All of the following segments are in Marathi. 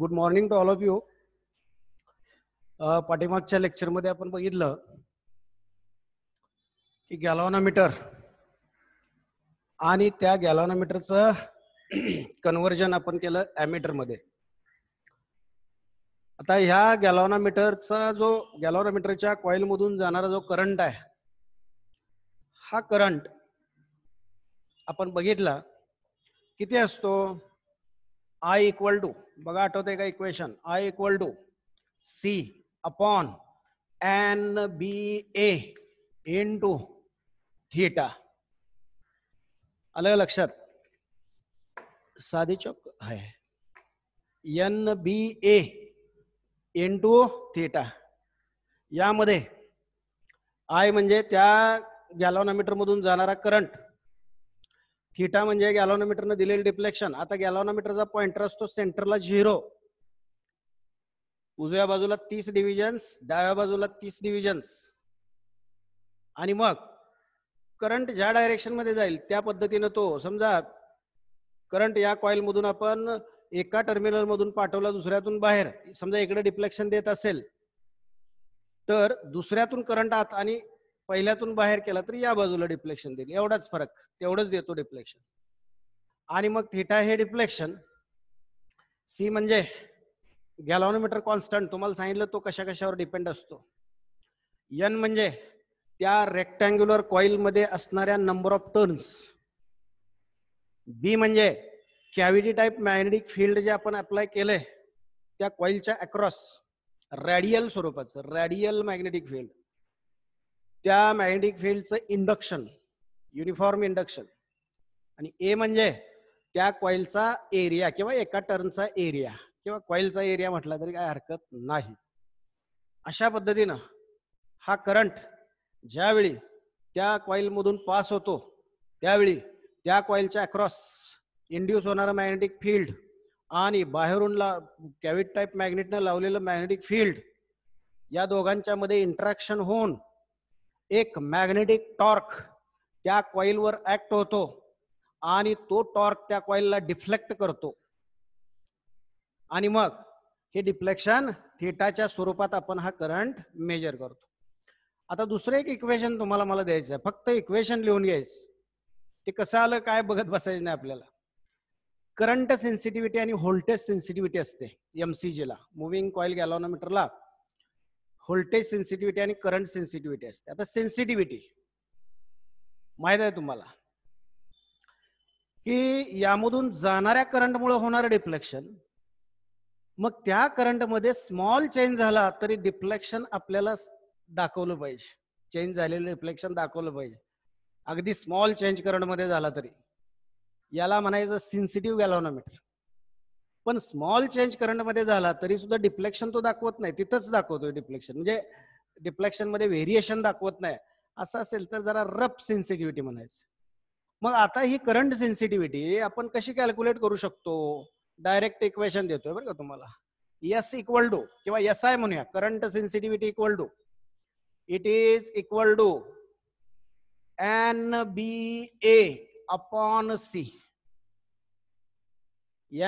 Good morning to all of you पाठीमागच्या लेक्चरमध्ये आपण बघितलं की गॅलॉनामीटर आणि त्या गॅलॉनोमीटरचं कन्वर्जन आपण केलं मध्ये आता ह्या गॅलॉनामीटरचा जो कॉइल मधून जाणारा जो करंट आहे हा करंट आपण बघितला किती असतो आय इक्वल टू बघा आठवते का equation I equal to C upon N B A into theta अलग लक्षात साधी चौक आहे N B A into theta यामध्ये आय म्हणजे त्या मधून जाणारा करंट थिटा म्हणजे न दिलेलं डिफ्लेक्शन आता गॅलोनोमीटरचा पॉइंटर असतो सेंटरला झिरो उजव्या बाजूला तीस डिव्हिजन्स डाव्या बाजूला तीस डिव्हिजन्स आणि मग करंट ज्या डायरेक्शन मध्ये जाईल त्या पद्धतीनं तो समजा करंट या कॉइल मधून आपण एका टर्मिनल मधून पाठवला दुसऱ्यातून बाहेर समजा इकडे डिफ्लेक्शन देत असेल तर दुसऱ्यातून करंट आत आणि पहिल्यातून बाहेर केला तर या बाजूला डिफ्लेक्शन देईल एवढाच फरक तेवढंच देतो डिफ्लेक्शन आणि मग थिटा हे डिफ्लेक्शन सी म्हणजे गॅलॉनोमीटर कॉन्स्टंट तुम्हाला सांगितलं तो कशा कशावर डिपेंड असतो यन म्हणजे त्या कॉइल मध्ये असणाऱ्या नंबर ऑफ टर्न्स बी म्हणजे कॅव्हिटी टाईप मॅग्नेटिक फील्ड जे आपण अप्लाय केलंय त्या कॉइलच्या अक्रॉस रॅडियल स्वरूपाचं रॅडियल मॅग्नेटिक फील्ड त्या मॅग्नेटिक फील्डचं इंडक्शन युनिफॉर्म इंडक्शन आणि ए म्हणजे त्या कॉईलचा एरिया किंवा एका टर्नचा एरिया किंवा कॉईलचा एरिया म्हटला तरी काय हरकत नाही अशा पद्धतीनं हा करंट ज्यावेळी त्या कॉईलमधून पास होतो त्यावेळी त्या कॉईलच्या अक्रॉस इंड्यूस होणारं मॅग्नेटिक फील्ड आणि बाहेरून ला कॅविट टाईप मॅग्नेटनं लावलेलं मॅग्नेटिक फील्ड या दोघांच्या मध्ये इंटरॅक्शन होऊन एक मॅग्नेटिक टॉर्क त्या कॉईलवर ऍक्ट होतो आणि तो टॉर्क त्या कॉईलला डिफ्लेक्ट करतो आणि मग हे डिफ्लेक्शन थिटाच्या स्वरूपात आपण हा करंट मेजर करतो आता दुसरं एक इक्वेशन तुम्हाला मला द्यायचं आहे फक्त इक्वेशन लिहून घ्यायचं ते कसं आलं काय बघत बसायचं नाही आपल्याला करंट सेन्सिटिव्हिटी आणि व्होल्टेज सेन्सिटिव्हिटी असते एमसीजीला मुव्हिंग कॉईल गॅलॉनोमीटरला व्होल्टेज सेन्सिटिव्हिटी आणि करंट सेन्सिटिव्हिटी असते आता सेन्सिटिव्हिटी माहीत आहे तुम्हाला की यामधून जाणाऱ्या करंटमुळे होणारं डिफ्लेक्शन मग त्या करंटमध्ये स्मॉल चेंज झाला तरी डिफ्लेक्शन आपल्याला दाखवलं पाहिजे चेंज झालेलं रिफ्लेक्शन दाखवलं पाहिजे अगदी स्मॉल चेंज करंटमध्ये झाला तरी याला म्हणायचं सेन्सिटिव्ह गॅलॉनोमीटर पण स्मॉल चेंज करंटमध्ये झाला तरी सुद्धा डिफ्लेक्शन तो दाखवत नाही तिथंच दाखवतोय डिफ्लेक्शन म्हणजे डिफ्लेक्शन मध्ये व्हेरिएशन दाखवत नाही असं असेल तर जरा रफ सेन्सिटिव्हिटी म्हणायचं मग आता ही करंट सेन्सिटिव्हिटी आपण कशी कॅल्क्युलेट करू शकतो डायरेक्ट इक्वेशन देतोय बरं का तुम्हाला एस इक्वल टू किंवा एस आय म्हणूया current sensitivity equal to it is equal to N B A upon C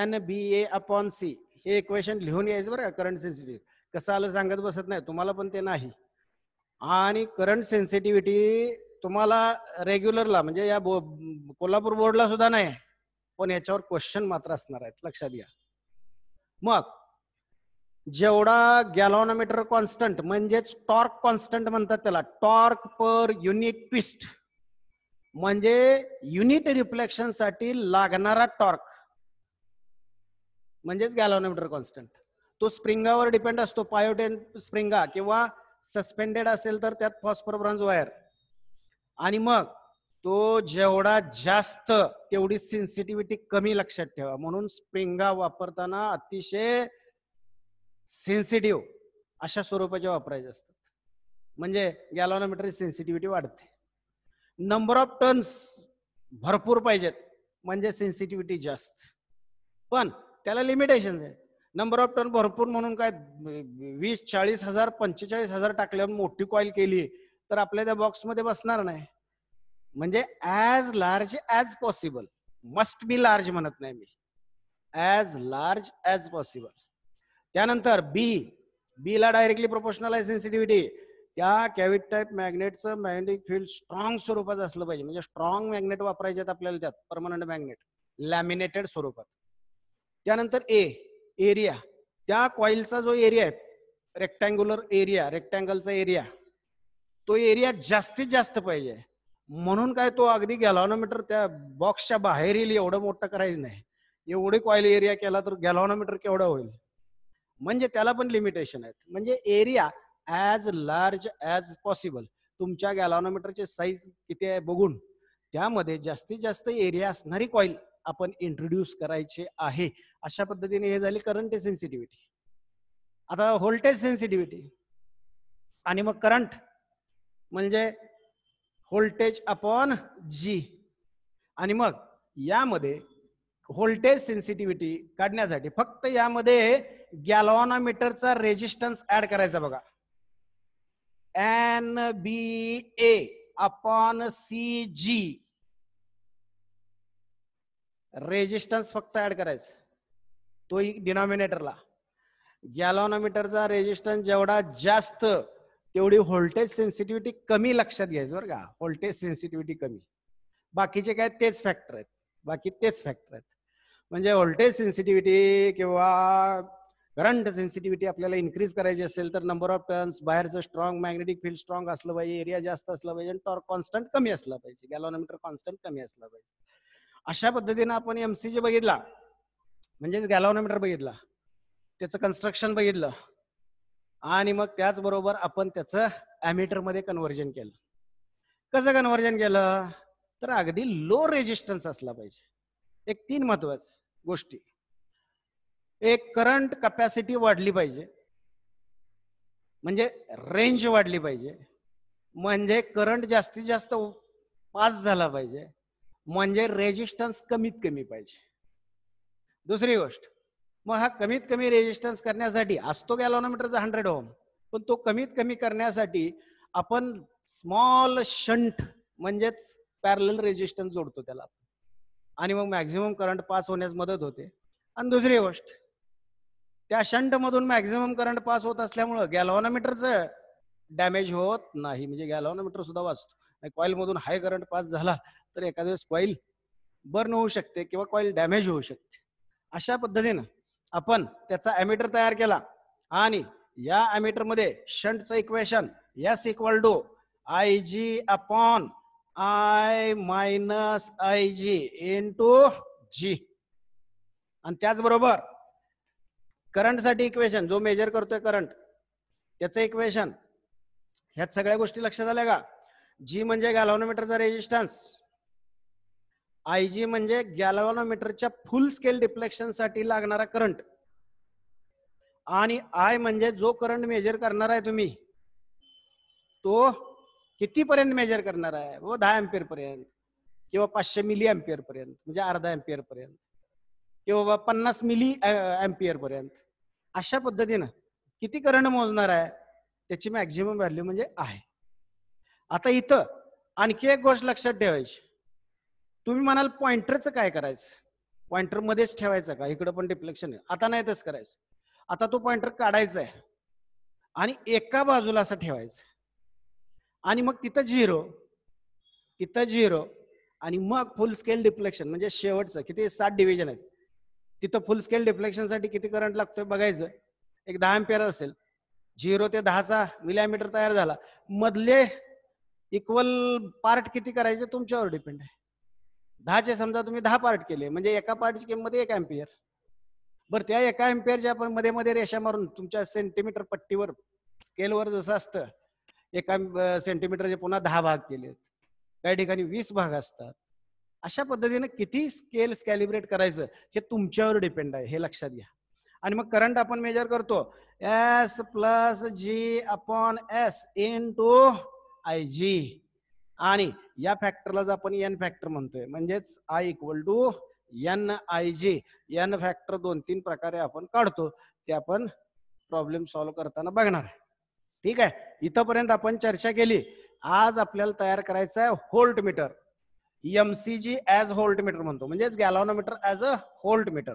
N B A upon C हे इक्वेशन लिहून यायचं बरं का करंट सेन्सिटिव्ह कसं आलं सांगत बसत नाही तुम्हाला पण ते नाही आणि करंट सेन्सिटिव्हिटी तुम्हाला रेग्युलरला म्हणजे या बो कोल्हापूर बोर्डला सुद्धा नाही पण याच्यावर क्वेश्चन मात्र असणार आहेत लक्षात घ्या मग जेवढा गॅलॉनोमीटर कॉन्स्टंट म्हणजेच टॉर्क कॉन्स्टंट म्हणतात त्याला टॉर्क पर युनिट ट्विस्ट म्हणजे युनिट रिफ्लेक्शन साठी लागणारा टॉर्क म्हणजेच गॅलॉनोमीटर कॉन्स्टंट तो स्प्रिंगावर डिपेंड असतो पायोटेन स्प्रिंगा किंवा सस्पेंडेड असेल तर त्यात फॉस्फर ब्रॉन्झ वायर आणि मग तो जेवढा जास्त तेवढी सेन्सिटिव्हिटी कमी लक्षात ठेवा म्हणून स्प्रिंगा वापरताना अतिशय सेन्सिटिव्ह अशा स्वरूपाचे वापरायचे असतात म्हणजे गॅलॉनोमीटर सेन्सिटिव्हिटी वाढते नंबर ऑफ टर्न्स भरपूर पाहिजेत म्हणजे सेन्सिटिव्हिटी जास्त पण त्याला लिमिटेशन आहे नंबर ऑफ टर्न भरपूर म्हणून काय वीस चाळीस हजार पंचेचाळीस हजार टाकल्यावर मोठी कॉईल केली तर आपल्या त्या बॉक्समध्ये बसणार नाही म्हणजे as large as possible must be large म्हणत नाही मी ऍज लार्ज ऍज पॉसिबल त्यानंतर बी बी ला डायरेक्टली प्रोपोर्शनल आहे सेन्सिटिव्हिटी त्या कॅविट टाईप मॅग्नेटचं मॅग्नेटिक फील्ड स्ट्रॉंग स्वरूपात असलं पाहिजे म्हणजे स्ट्रॉंग मॅग्नेट वापरायचे आपल्याला त्यात परमनंट मॅग्नेट लॅमिनेटेड स्वरूपात त्यानंतर ए एरिया त्या कॉईलचा जो एरिया आहे रेक्टँग्युलर एरिया रेक्टँगलचा एरिया तो एरिया जास्तीत जास्त पाहिजे म्हणून काय तो अगदी गॅलॉनोमीटर त्या बॉक्सच्या बाहेर येईल एवढं मोठं करायचं नाही एवढी कॉईल एरिया केला तर गॅलॉनोमीटर केवढा होईल म्हणजे त्याला पण लिमिटेशन आहेत म्हणजे area as large as possible तुमच्या गॅलॉनोमीटरचे साईज किती आहे बघून त्यामध्ये जास्तीत जास्त एरिया असणारी कॉईल आपण इंट्रोड्यूस करायचे आहे अशा पद्धतीने हे झाले करंट सेन्सिटिव्हिटी आता व्होल्टेज सेन्सिटिव्हिटी आणि मग करंट म्हणजे व्होल्टेज अपॉन जी आणि मग यामध्ये व्होल्टेज सेन्सिटिव्हिटी काढण्यासाठी फक्त यामध्ये गॅलॉनामीटरचा रेजिस्टन्स ऍड करायचा बघा N B A upon C G resistance फक्त ऍड करायचं तो डिनॉमिनेटरला गॅलॉनोमीटरचा रेजिस्टन्स जेवढा जास्त तेवढी व्होल्टेज सेन्सिटिव्हिटी कमी लक्षात घ्यायचं बरं का व्होल्टेज सेन्सिटिव्हिटी कमी बाकीचे काय तेच फॅक्टर आहेत बाकी तेच फॅक्टर आहेत म्हणजे व्होल्टेज सेन्सिटिव्हिटी किंवा करंट सेन्सिटिव्हिटी आपल्याला इन्क्रीज करायची असेल तर नंबर ऑफ टर्न्स बाहेरचं स्ट्रॉंग मॅग्नेटिक फील्ड स्ट्रॉंग असलं पाहिजे एरिया जास्त असला पाहिजे आणि टॉर्क कॉन्स्टंट कमी असला पाहिजे गॅलॉनोमीटर कॉन्स्टंट कमी असला पाहिजे अशा पद्धतीने आपण एमसीजी बघितला म्हणजेच गॅलॉनोमीटर बघितला त्याचं कन्स्ट्रक्शन बघितलं आणि मग त्याचबरोबर आपण त्याचं मध्ये कन्व्हर्जन केलं कसं कन्व्हर्जन केलं तर अगदी लो रेजिस्टन्स असला पाहिजे एक तीन महत्वाचं गोष्टी एक करंट कपॅसिटी वाढली पाहिजे म्हणजे रेंज वाढली पाहिजे म्हणजे करंट जास्तीत जास्त पास झाला पाहिजे म्हणजे रेजिस्टन्स कमीत कमी पाहिजे दुसरी गोष्ट मग हा कमीत कमी रेजिस्टन्स करण्यासाठी असतो गॅलोनोमीटरचा हंड्रेड होम पण तो कमीत कमी करण्यासाठी आपण स्मॉल शंट म्हणजेच पॅरल रेजिस्टन्स जोडतो त्याला आणि मग मॅक्झिमम करंट पास होण्यास मदत होते आणि दुसरी गोष्ट त्या शंट मधून मॅक्झिमम करंट पास होत असल्यामुळं गॅलॉनोमीटरचं डॅमेज होत नाही म्हणजे गॅलॉनोमीटर सुद्धा वाचतो आणि मधून हाय करंट पास झाला तर एखाद्या वेळेस कॉईल बर्न होऊ शकते किंवा कॉईल डॅमेज होऊ शकते अशा पद्धतीनं आपण त्याचा अमीटर तयार केला आणि या मध्ये शंटचं equation S equal to I G upon I minus I G into G आणि त्याचबरोबर करंटसाठी इक्वेशन जो मेजर करतोय करंट त्याचं इक्वेशन ह्या सगळ्या गोष्टी लक्षात आल्या का जी म्हणजे गॅलव्हनोमीटरचा रेजिस्टन्स आय जी म्हणजे गॅलॉनोमीटरच्या फुल स्केल साठी लागणारा करंट आणि आय म्हणजे जो करंट मेजर करणार आहे तुम्ही तो कितीपर्यंत मेजर करणार आहे व हो, दहा एम्पियर पर्यंत किंवा पाचशे मिली एम्पियर पर्यंत म्हणजे अर्धा एम्पियर पर्यंत किंवा पन्नास मिली एम्पियर पर्यंत अशा पद्धतीनं किती करंट मोजणार आहे त्याची मॅक्झिमम व्हॅल्यू म्हणजे आहे आता इथं आणखी एक गोष्ट लक्षात ठेवायची तुम्ही म्हणाल पॉइंटरचं काय करायचं पॉइंटर मध्येच ठेवायचं का इकडं पण डिफ्लेक्शन आहे आता नाही तसं करायचं आता तो पॉइंटर काढायचा आहे आणि एका बाजूला असं ठेवायचं आणि मग तिथं झिरो तिथं झिरो आणि मग फुल स्केल डिफ्लेक्शन म्हणजे शेवटचं किती सात डिव्हिजन आहेत तिथं फुल स्केल साठी किती करंट लागतोय बघायचं एक दहा एम्पियर असेल झिरो ते दहाचा मिलीमीटर तयार झाला मधले इक्वल पार्ट किती करायचे तुमच्यावर डिपेंड आहे दहाचे समजा तुम्ही दहा पार्ट केले म्हणजे एका पार्टची किंमत एक एम्पियर बरं त्या एका एम्पियरच्या आपण मध्ये मध्ये रेषा मारून तुमच्या सेंटीमीटर पट्टीवर स्केलवर जसं असतं एका सेंटीमीटरचे पुन्हा दहा भाग केलेत काही ठिकाणी वीस भाग असतात अशा पद्धतीने किती स्केल कॅलिब्रेट करायचं हे तुमच्यावर डिपेंड आहे हे लक्षात घ्या आणि मग करंट आपण मेजर करतो S plus G upon S into I G आणि या फॅक्टरलाच आपण एन फॅक्टर म्हणतोय म्हणजेच I equal to N I G N factor दोन तीन प्रकारे आपण काढतो ते आपण प्रॉब्लेम सॉल्व्ह करताना बघणार आहे ठीक आहे इथंपर्यंत आपण चर्चा केली आज आपल्याला तयार करायचं आहे voltmeter G as voltmeter म्हणतो म्हणजेच galvanometer as a voltmeter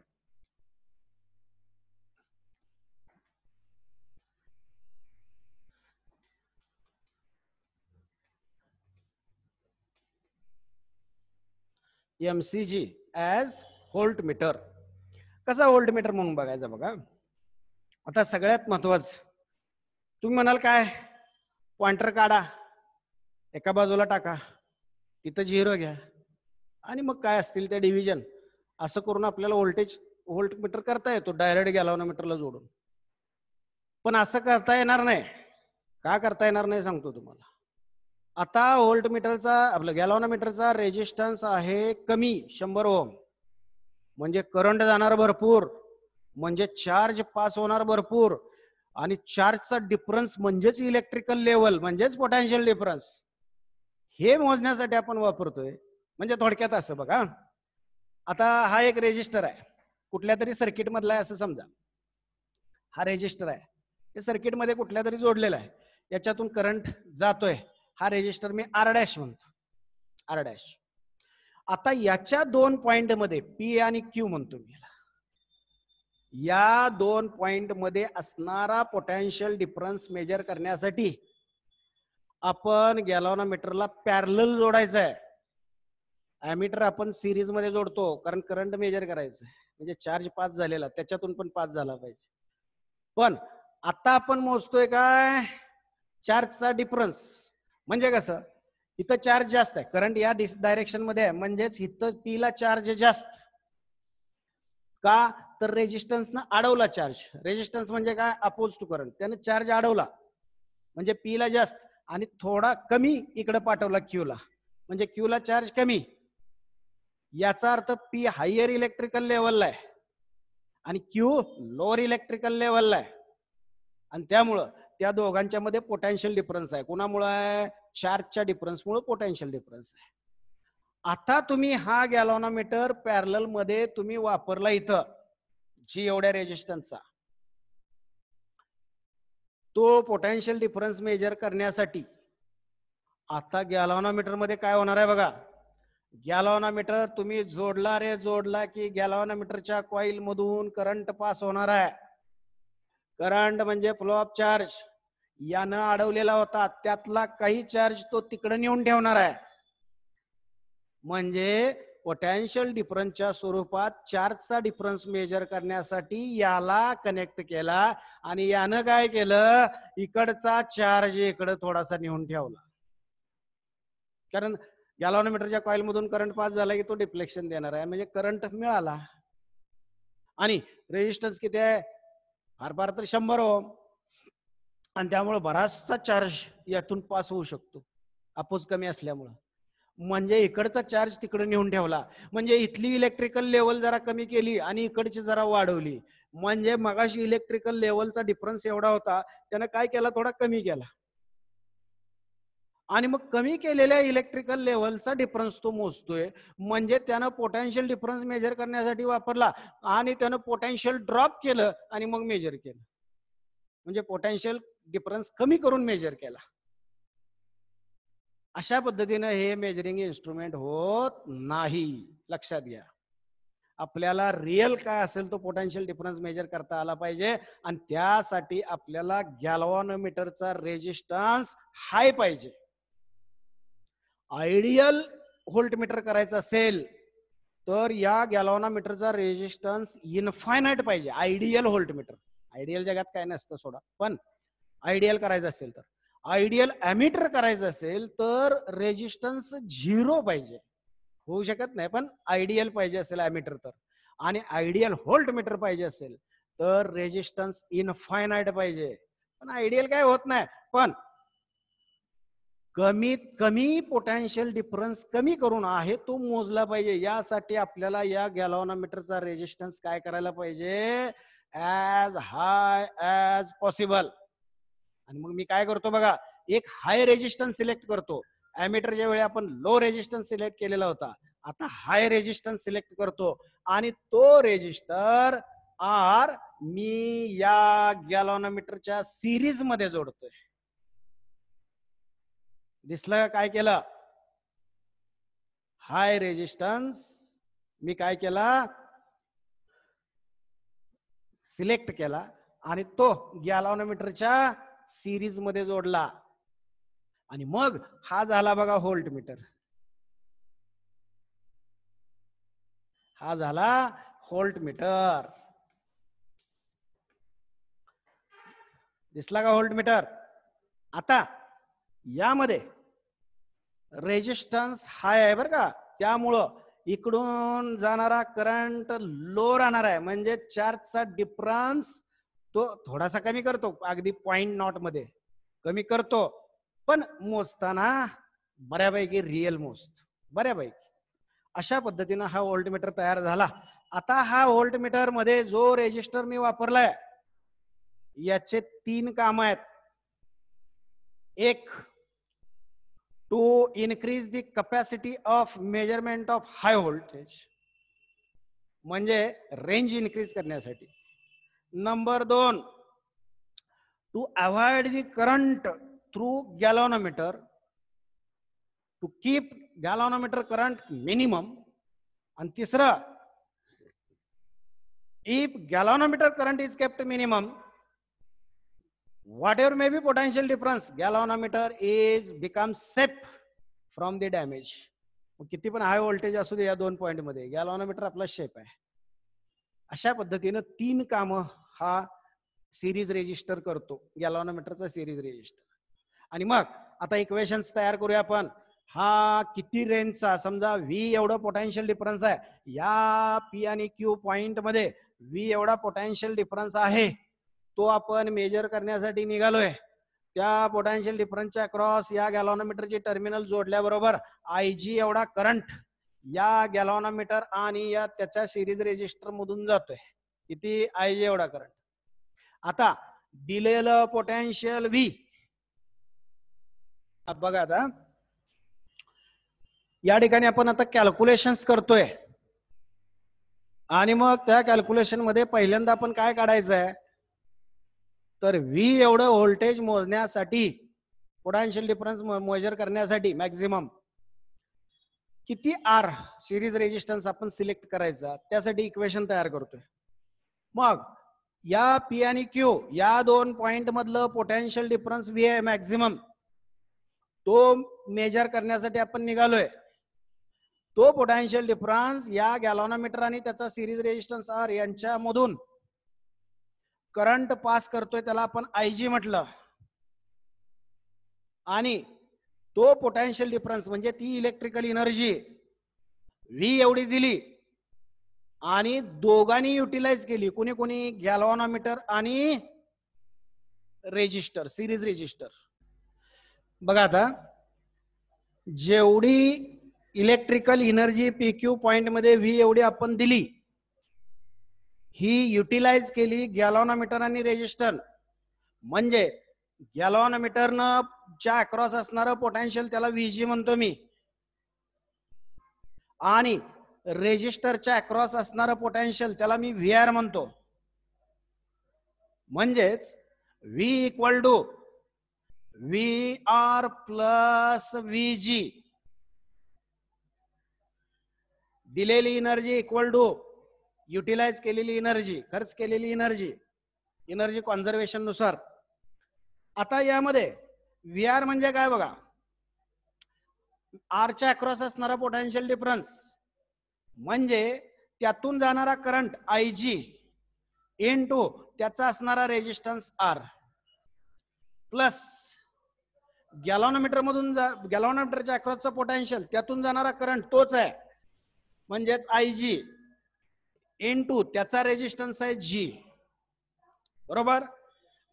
M C G as voltmeter कसा होल्ट मीटर म्हणून बघायचा बघा आता सगळ्यात महत्वाचं तुम्ही म्हणाल काय पॉइंटर काढा एका बाजूला टाका तिथं झिरो घ्या आणि मग काय असतील ते डिव्हिजन असं करून आपल्याला व्होल्टेज व्होल्ट मीटर करता येतो डायरेक्ट मीटरला जोडून पण असं करता येणार नाही का करता येणार नाही सांगतो तुम्हाला आता व्होल्ट मीटरचा आपला मीटरचा रेजिस्टन्स आहे कमी शंभर ओम म्हणजे करंट जाणार भरपूर म्हणजे चार्ज पास होणार भरपूर आणि चार्जचा डिफरन्स म्हणजेच इलेक्ट्रिकल लेवल म्हणजेच पोटॅन्शियल डिफरन्स हे मोजण्यासाठी आपण वापरतोय म्हणजे थोडक्यात असं बघा आता हा एक रेजिस्टर आहे कुठल्या तरी सर्किट मधला आहे असं समजा हा रेजिस्टर आहे हे सर्किटमध्ये कुठल्या तरी जोडलेला आहे याच्यातून करंट जातोय हा रेजिस्टर मी आर डॅश म्हणतो आर डॅश आता याच्या दोन पॉइंट मध्ये पी आणि क्यू म्हणतो मी या दोन पॉइंट मध्ये असणारा पोटेन्शियल डिफरन्स मेजर करण्यासाठी आपण गॅलोनोमीटरला पॅरल जोडायचं आहे ॲमीटर आपण सिरीज मध्ये जोडतो कारण करंट मेजर करायचं आहे म्हणजे चार्ज पास झालेला त्याच्यातून पण पास झाला पाहिजे पण आता आपण मोजतोय काय चार्जचा डिफरन्स म्हणजे कसं इथं चार्ज जास्त आहे करंट या डायरेक्शन मध्ये आहे म्हणजेच इथं पीला चार्ज जास्त का तर रेजिस्टन्सनं अडवला चार्ज रेजिस्टन्स म्हणजे काय अपोज टू करंट त्याने चार्ज अडवला म्हणजे पीला जास्त आणि थोडा कमी इकडे पाठवला क्यूला म्हणजे क्यूला चार्ज कमी याचा अर्थ पी हायर इलेक्ट्रिकल लेवलला आहे आणि क्यू लोअर इलेक्ट्रिकल लेवलला आहे आणि त्यामुळं त्या दोघांच्या मध्ये पोटॅन्शियल डिफरन्स आहे कोणामुळे आहे चार्जच्या मुळे पोटेन्शियल डिफरन्स आहे आता तुम्ही हा गॅलॉनोमीटर पॅरल मध्ये तुम्ही वापरला इथं जी एवढ्या रेजिस्टन्सचा तो पोटॅन्शियल डिफरन्स मेजर करण्यासाठी आता गॅलॉनॉमीटर मध्ये काय होणार आहे बघा गॅलॉनॉमीटर तुम्ही जोडला रे जोडला की गॅलॉनोमीटरच्या कॉइल मधून करंट पास होणार आहे करंट म्हणजे फ्लो ऑफ चार्ज यानं अडवलेला होता त्यातला काही चार्ज तो तिकडं नेऊन ठेवणार आहे म्हणजे पोटॅन्शियल डिफरन्सच्या स्वरूपात चार्जचा डिफरन्स मेजर करण्यासाठी याला कनेक्ट केला आणि यानं काय केलं इकडचा चार्ज इकडं थोडासा नेऊन ठेवला कारण गॅलॉनोमीटरच्या कॉइल मधून करंट पास झाला की तो डिफ्लेक्शन देणार आहे म्हणजे करंट मिळाला आणि रेजिस्टन्स किती आहे फार फार तर शंभर ओम आणि त्यामुळे बराचसा चार्ज यातून पास होऊ शकतो अपोज कमी असल्यामुळं म्हणजे इकडचा चार्ज तिकडे नेऊन ठेवला म्हणजे इथली इलेक्ट्रिकल लेवल जरा कमी केली आणि इकडची जरा वाढवली म्हणजे मगाशी इलेक्ट्रिकल लेवलचा डिफरन्स एवढा होता त्यानं काय केला थोडा कमी केला आणि मग कमी केलेल्या इलेक्ट्रिकल लेव्हलचा डिफरन्स तो मोजतोय म्हणजे त्यानं पोटॅन्शियल डिफरन्स मेजर करण्यासाठी वापरला आणि त्यानं पोटॅन्शियल ड्रॉप केलं आणि मग मेजर केलं म्हणजे पोटॅन्शियल डिफरन्स कमी करून मेजर केला अशा पद्धतीनं हे मेजरिंग इन्स्ट्रुमेंट होत नाही लक्षात घ्या आपल्याला रिअल काय असेल तो पोटेन्शियल डिफरन्स मेजर करता आला पाहिजे आणि त्यासाठी आपल्याला गॅलॉनोमीटरचा रेजिस्टन्स हाय पाहिजे आयडियल व्होल्टमीटर करायचं असेल तर या मीटरचा रेजिस्टन्स इनफायनाईट पाहिजे आयडियल व्होल्टमीटर आयडियल जगात काय नसतं सोडा पण आयडियल करायचं असेल तर आयडियल अमिटर करायचं असेल तर रेजिस्टन्स झिरो पाहिजे होऊ शकत नाही पण आयडियल पाहिजे असेल ॲमिटर तर आणि आयडियल होल्ट मीटर पाहिजे असेल तर रेजिस्टन्स इनफायनाइट पाहिजे पण आयडियल काय होत नाही पण कमीत कमी पोटॅन्शियल डिफरन्स कमी करून आहे तो मोजला पाहिजे यासाठी आपल्याला या गॅलॉनामीटरचा रेजिस्टन्स काय करायला पाहिजे ॲज हाय ॲज पॉसिबल आणि मग मी काय करतो बघा एक हाय रेजिस्टन्स सिलेक्ट करतो वेळी आपण लो रेजिस्टन्स सिलेक्ट केलेला होता आता हाय रेजिस्टन्स सिलेक्ट करतो आणि तो रेजिस्टर आर मी या गॅलॉनोमीटरच्या सिरीज मध्ये जोडतोय दिसलं काय केलं हाय रेजिस्टन्स मी काय केला सिलेक्ट केला आणि तो गॅलॉनोमीटरच्या सिरीज मध्ये जोडला आणि मग हा झाला बघा होल्ट मीटर हा झाला होल्ट मीटर दिसला का होल्ट मीटर आता यामध्ये रेजिस्टन्स हाय आहे बरं का त्यामुळं इकडून जाणारा करंट लो राहणार आहे म्हणजे चार्जचा डिफरन्स तो थोडासा कमी करतो अगदी पॉइंट नॉट मध्ये कमी करतो पण मोजताना बऱ्यापैकी रिअल मोजत बऱ्यापैकी अशा पद्धतीनं हा व्होल्टमीटर तयार झाला आता हा व्होल्टमीटर मध्ये जो रेजिस्टर मी वापरलाय याचे तीन काम आहेत एक to increase the capacity of measurement of high voltage म्हणजे रेंज इनक्रीज करण्यासाठी नंबर दोन to avoid the current through galvanometer to keep galvanometer current minimum आणि तिसरं if galvanometer current is kept minimum whatever may be potential difference galvanometer is become safe from the damage किती पण हाय व्होल्टेज असू दे या दोन पॉईंटमध्ये गॅलॉनोमीटर आपला शेप आहे अशा पद्धतीनं तीन कामं हा सिरीज रेजिस्टर करतो गॅलॉनोमीटरचा सिरीज रेजिस्टर आणि मग आता इक्वेशन्स तयार करूया आपण हा किती रेंजचा समजा व्ही एवढा पोटेन्शियल डिफरन्स आहे या पी आणि क्यू पॉइंट मध्ये व्ही एवढा पोटेन्शियल डिफरन्स आहे तो आपण मेजर करण्यासाठी निघालोय त्या पोटेन्शियल डिफरन्सच्या क्रॉस या गॅलॉनोमीटरची टर्मिनल जोडल्याबरोबर आय जी एवढा करंट या गॅलॉनोमीटर आणि या त्याच्या सिरीज रेजिस्टर मधून जातोय किती आय एवढा करंट आता दिलेलं पोटेन्शियल व्ही बघा आता या ठिकाणी आपण आता कॅल्क्युलेशन करतोय आणि मग त्या कॅल्क्युलेशन मध्ये पहिल्यांदा आपण काय काढायचं आहे तर व्ही एवढं व्होल्टेज मोजण्यासाठी पोटॅन्शियल डिफरन्स मेजर करण्यासाठी मॅक्झिमम किती आर सिरीज रेजिस्टन्स आपण सिलेक्ट करायचा त्यासाठी इक्वेशन तयार करतोय मग या पी आणि क्यू या दोन पॉइंट मधलं पोटेन्शियल डिफरन्स व्ही आहे मॅक्झिमम तो मेजर करण्यासाठी आपण निघालोय तो पोटेन्शियल डिफरन्स या गॅलॉनोमीटर आणि त्याचा सिरीज रेजिस्टन्स आर यांच्यामधून करंट पास करतोय त्याला आपण आय जी म्हटलं आणि तो पोटेन्शियल डिफरन्स म्हणजे ती इलेक्ट्रिकल एनर्जी व्ही एवढी दिली आणि दोघांनी युटिलाइज केली कोणी कोणी गॅलॉनॉमीटर आणि रेजिस्टर सिरीज रेजिस्टर बघा आता जेवढी इलेक्ट्रिकल इनर्जी पीक्यू पॉइंट मध्ये व्ही एवढी आपण दिली ही युटिलाइज केली गॅलॉनॉमीटर आणि रेजिस्टर म्हणजे गॅलॉनॉमीटरनं च्या अक्रॉस असणार पोटेन्शियल त्याला व्ही जी म्हणतो मी आणि रेजिस्टरच्या अक्रॉस असणारं पोटेन्शियल त्याला मी व्ही आर म्हणतो म्हणजेच V equal to V R plus V G दिलेली एनर्जी इक्वल टू युटिलाइज केलेली एनर्जी खर्च केलेली एनर्जी एनर्जी कॉन्झर्वेशन नुसार आता यामध्ये व्ही आर म्हणजे काय बघा आरच्या अक्रॉस असणारा पोटेन्शियल डिफरन्स म्हणजे त्यातून जाणारा current I G into त्याचा असणारा रेजिस्टन्स आर प्लस गॅलॉनोमीटर मधून गॅलॉनोमीटरच्या अक्रॉसचा पोटेन्शियल त्यातून जाणारा करंट तोच आहे म्हणजेच आय जी एन टू त्याचा रेजिस्टन्स आहे जी बरोबर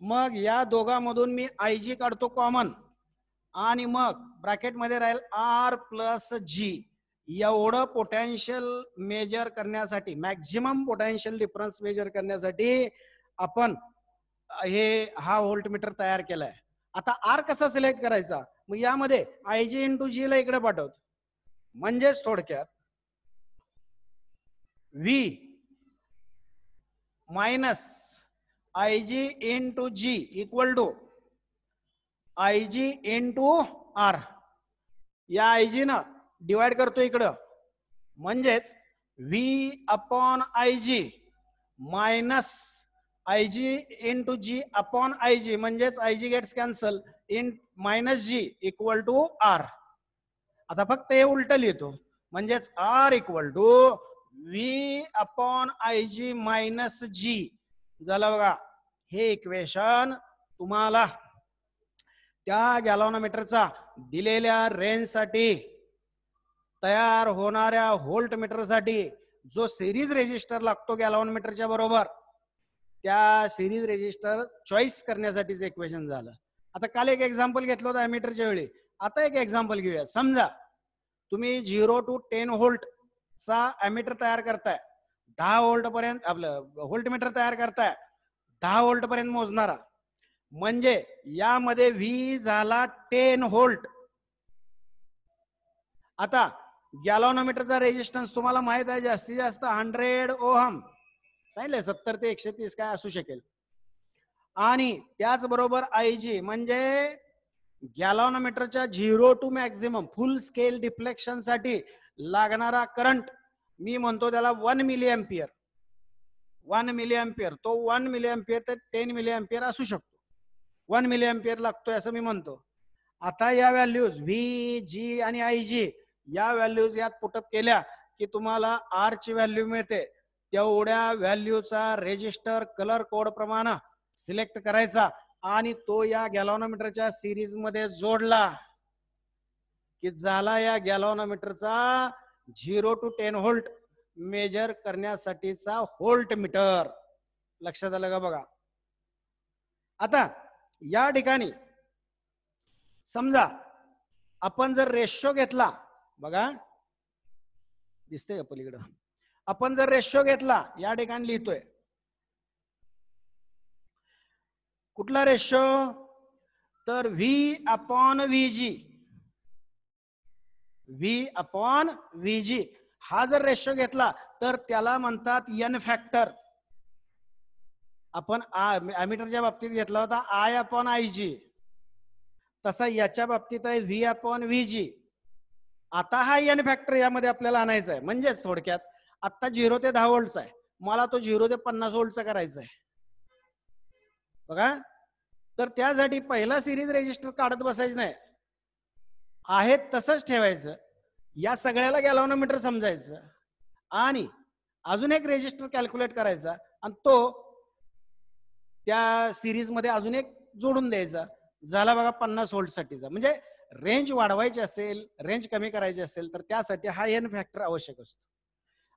मग या दोघांमधून मी आय जी काढतो कॉमन आणि मग ब्रॅकेटमध्ये राहील आर प्लस जी एवढं पोटॅन्शियल मेजर करण्यासाठी मॅक्झिमम पोटॅन्शियल डिफरन्स मेजर करण्यासाठी आपण हे हा व्होल्टमीटर तयार केलाय आता आर कसा सिलेक्ट करायचा मग यामध्ये आय जी टू जी ला इकडे पाठवतो म्हणजेच थोडक्यात V minus I G into G equal to I G into R या आय जी ना डिवाइड करतो इकडं म्हणजेच V upon I G minus I G into G upon I G म्हणजेच I G gets cancel in minus G equal to R आता फक्त हे उलट लिहितो म्हणजेच R equal to V upon I G minus G झालं बघा हे इक्वेशन तुम्हाला त्या गॅलोनोमीटरचा दिलेल्या रेंजसाठी तयार होणाऱ्या व्होल्ट साठी जो सिरीज रेजिस्टर लागतो गॅलॉन मीटरच्या बरोबर त्या सिरीज रेजिस्टर चॉईस करण्यासाठीच इक्वेशन झालं आता काल एक एक्झाम्पल घेतलं होतं मीटरच्या वेळी आता एक एक्झाम्पल घेऊया समजा तुम्ही झिरो टू टेन व्होल्ट चा अमीटर तयार करताय दहा व्होल्ट पर्यंत आपलं होल्ट मीटर तयार करताय दहा व्होल्ट पर्यंत मोजणारा म्हणजे यामध्ये व्ही झाला टेन व्होल्ट आता गॅलोनोमीटरचा रेजिस्टन्स तुम्हाला माहित आहे जास्तीत जास्त हंड्रेड ओहम सांगितले सत्तर ते एकशे तीस काय असू शकेल आणि त्याचबरोबर आय जी म्हणजे गॅलॉनोमीटरच्या zero to maximum full scale deflection साठी लागणारा करंट मी म्हणतो त्याला one milliampere one milliampere तो वन मिली एम्पियर ते टेन मिली एम्पियर असू शकतो वन मिली एम्पियर लागतोय असं मी म्हणतो आता या व्हॅल्यूज व्ही जी आणि आय जी या व्हॅल्यूज यात पुटअप केल्या की तुम्हाला आर ची व्हॅल्यू मिळते तेवढ्या व्हॅल्यूचा रेजिस्टर कलर कोड प्रमाणे सिलेक्ट करायचा आणि तो या गॅलॉनोमीटरच्या सिरीज मध्ये जोडला की झाला या गॅलॉनोमीटरचा zero to ten volt measure करण्यासाठीचा होल्ट मीटर लक्षात आलं का बघा आता या ठिकाणी समजा आपण जर रेशो घेतला बघा दिसतंय पलीकडं आपण जर रेशो घेतला या ठिकाणी लिहितोय कुठला रेशो तर V upon V G V upon V G हा जर रेशो घेतला तर त्याला म्हणतात एन फॅक्टर आपण आमिटरच्या बाबतीत घेतला होता आय अपॉन आय जी तसा याच्या बाबतीत आहे व्ही अपॉन व्ही जी आता हा एन फॅक्टर यामध्ये आपल्याला आणायचा आहे म्हणजेच थोडक्यात आता झिरो ते दहा वोल्टचा आहे मला तो झिरो ते पन्नास वोल्टचा करायचा आहे बघा तर त्यासाठी पहिला सिरीज रेजिस्टर काढत बसायचं नाही आहे तसंच ठेवायचं या सगळ्याला गॅलॉनोमीटर समजायचं आणि अजून एक रेजिस्टर कॅल्क्युलेट करायचा आणि तो त्या सिरीज मध्ये अजून एक जोडून द्यायचा झाला बघा पन्नास वोल्ट साठीचा म्हणजे रेंज वाढवायची असेल रेंज कमी करायची असेल तर त्यासाठी हा एन फॅक्टर आवश्यक असतो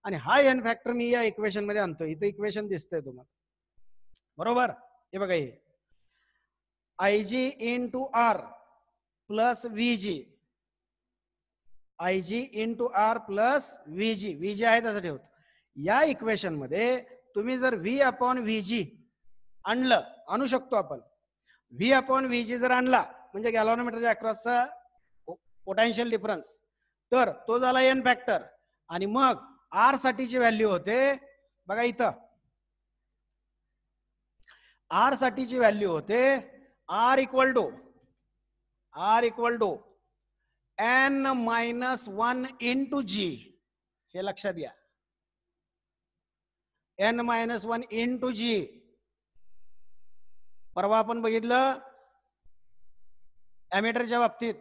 आणि हा एन फॅक्टर मी या इक्वेशन मध्ये आणतो इथं इक्वेशन दिसतंय तुम्हाला बरोबर हे बघा हे I G into R plus V G I G into R plus V G V G आहे त्याचं ठेवतो या इक्वेशन मध्ये तुम्ही जर व्ही अपॉन व्ही जी आणलं आणू शकतो आपण व्ही अपॉन व्ही जी जर आणला म्हणजे गॅलॉनोमीटरच्या अक्रॉसचा पोटॅन्शियल डिफरन्स तर तो झाला एन फॅक्टर आणि मग आर साठीची व्हॅल्यू होते बघा इथं आर साठीची व्हॅल्यू होते R equal to R equal to N minus one into G हे लक्षात घ्या N minus one into G परवा आपण बघितलं ॲमेटरच्या बाबतीत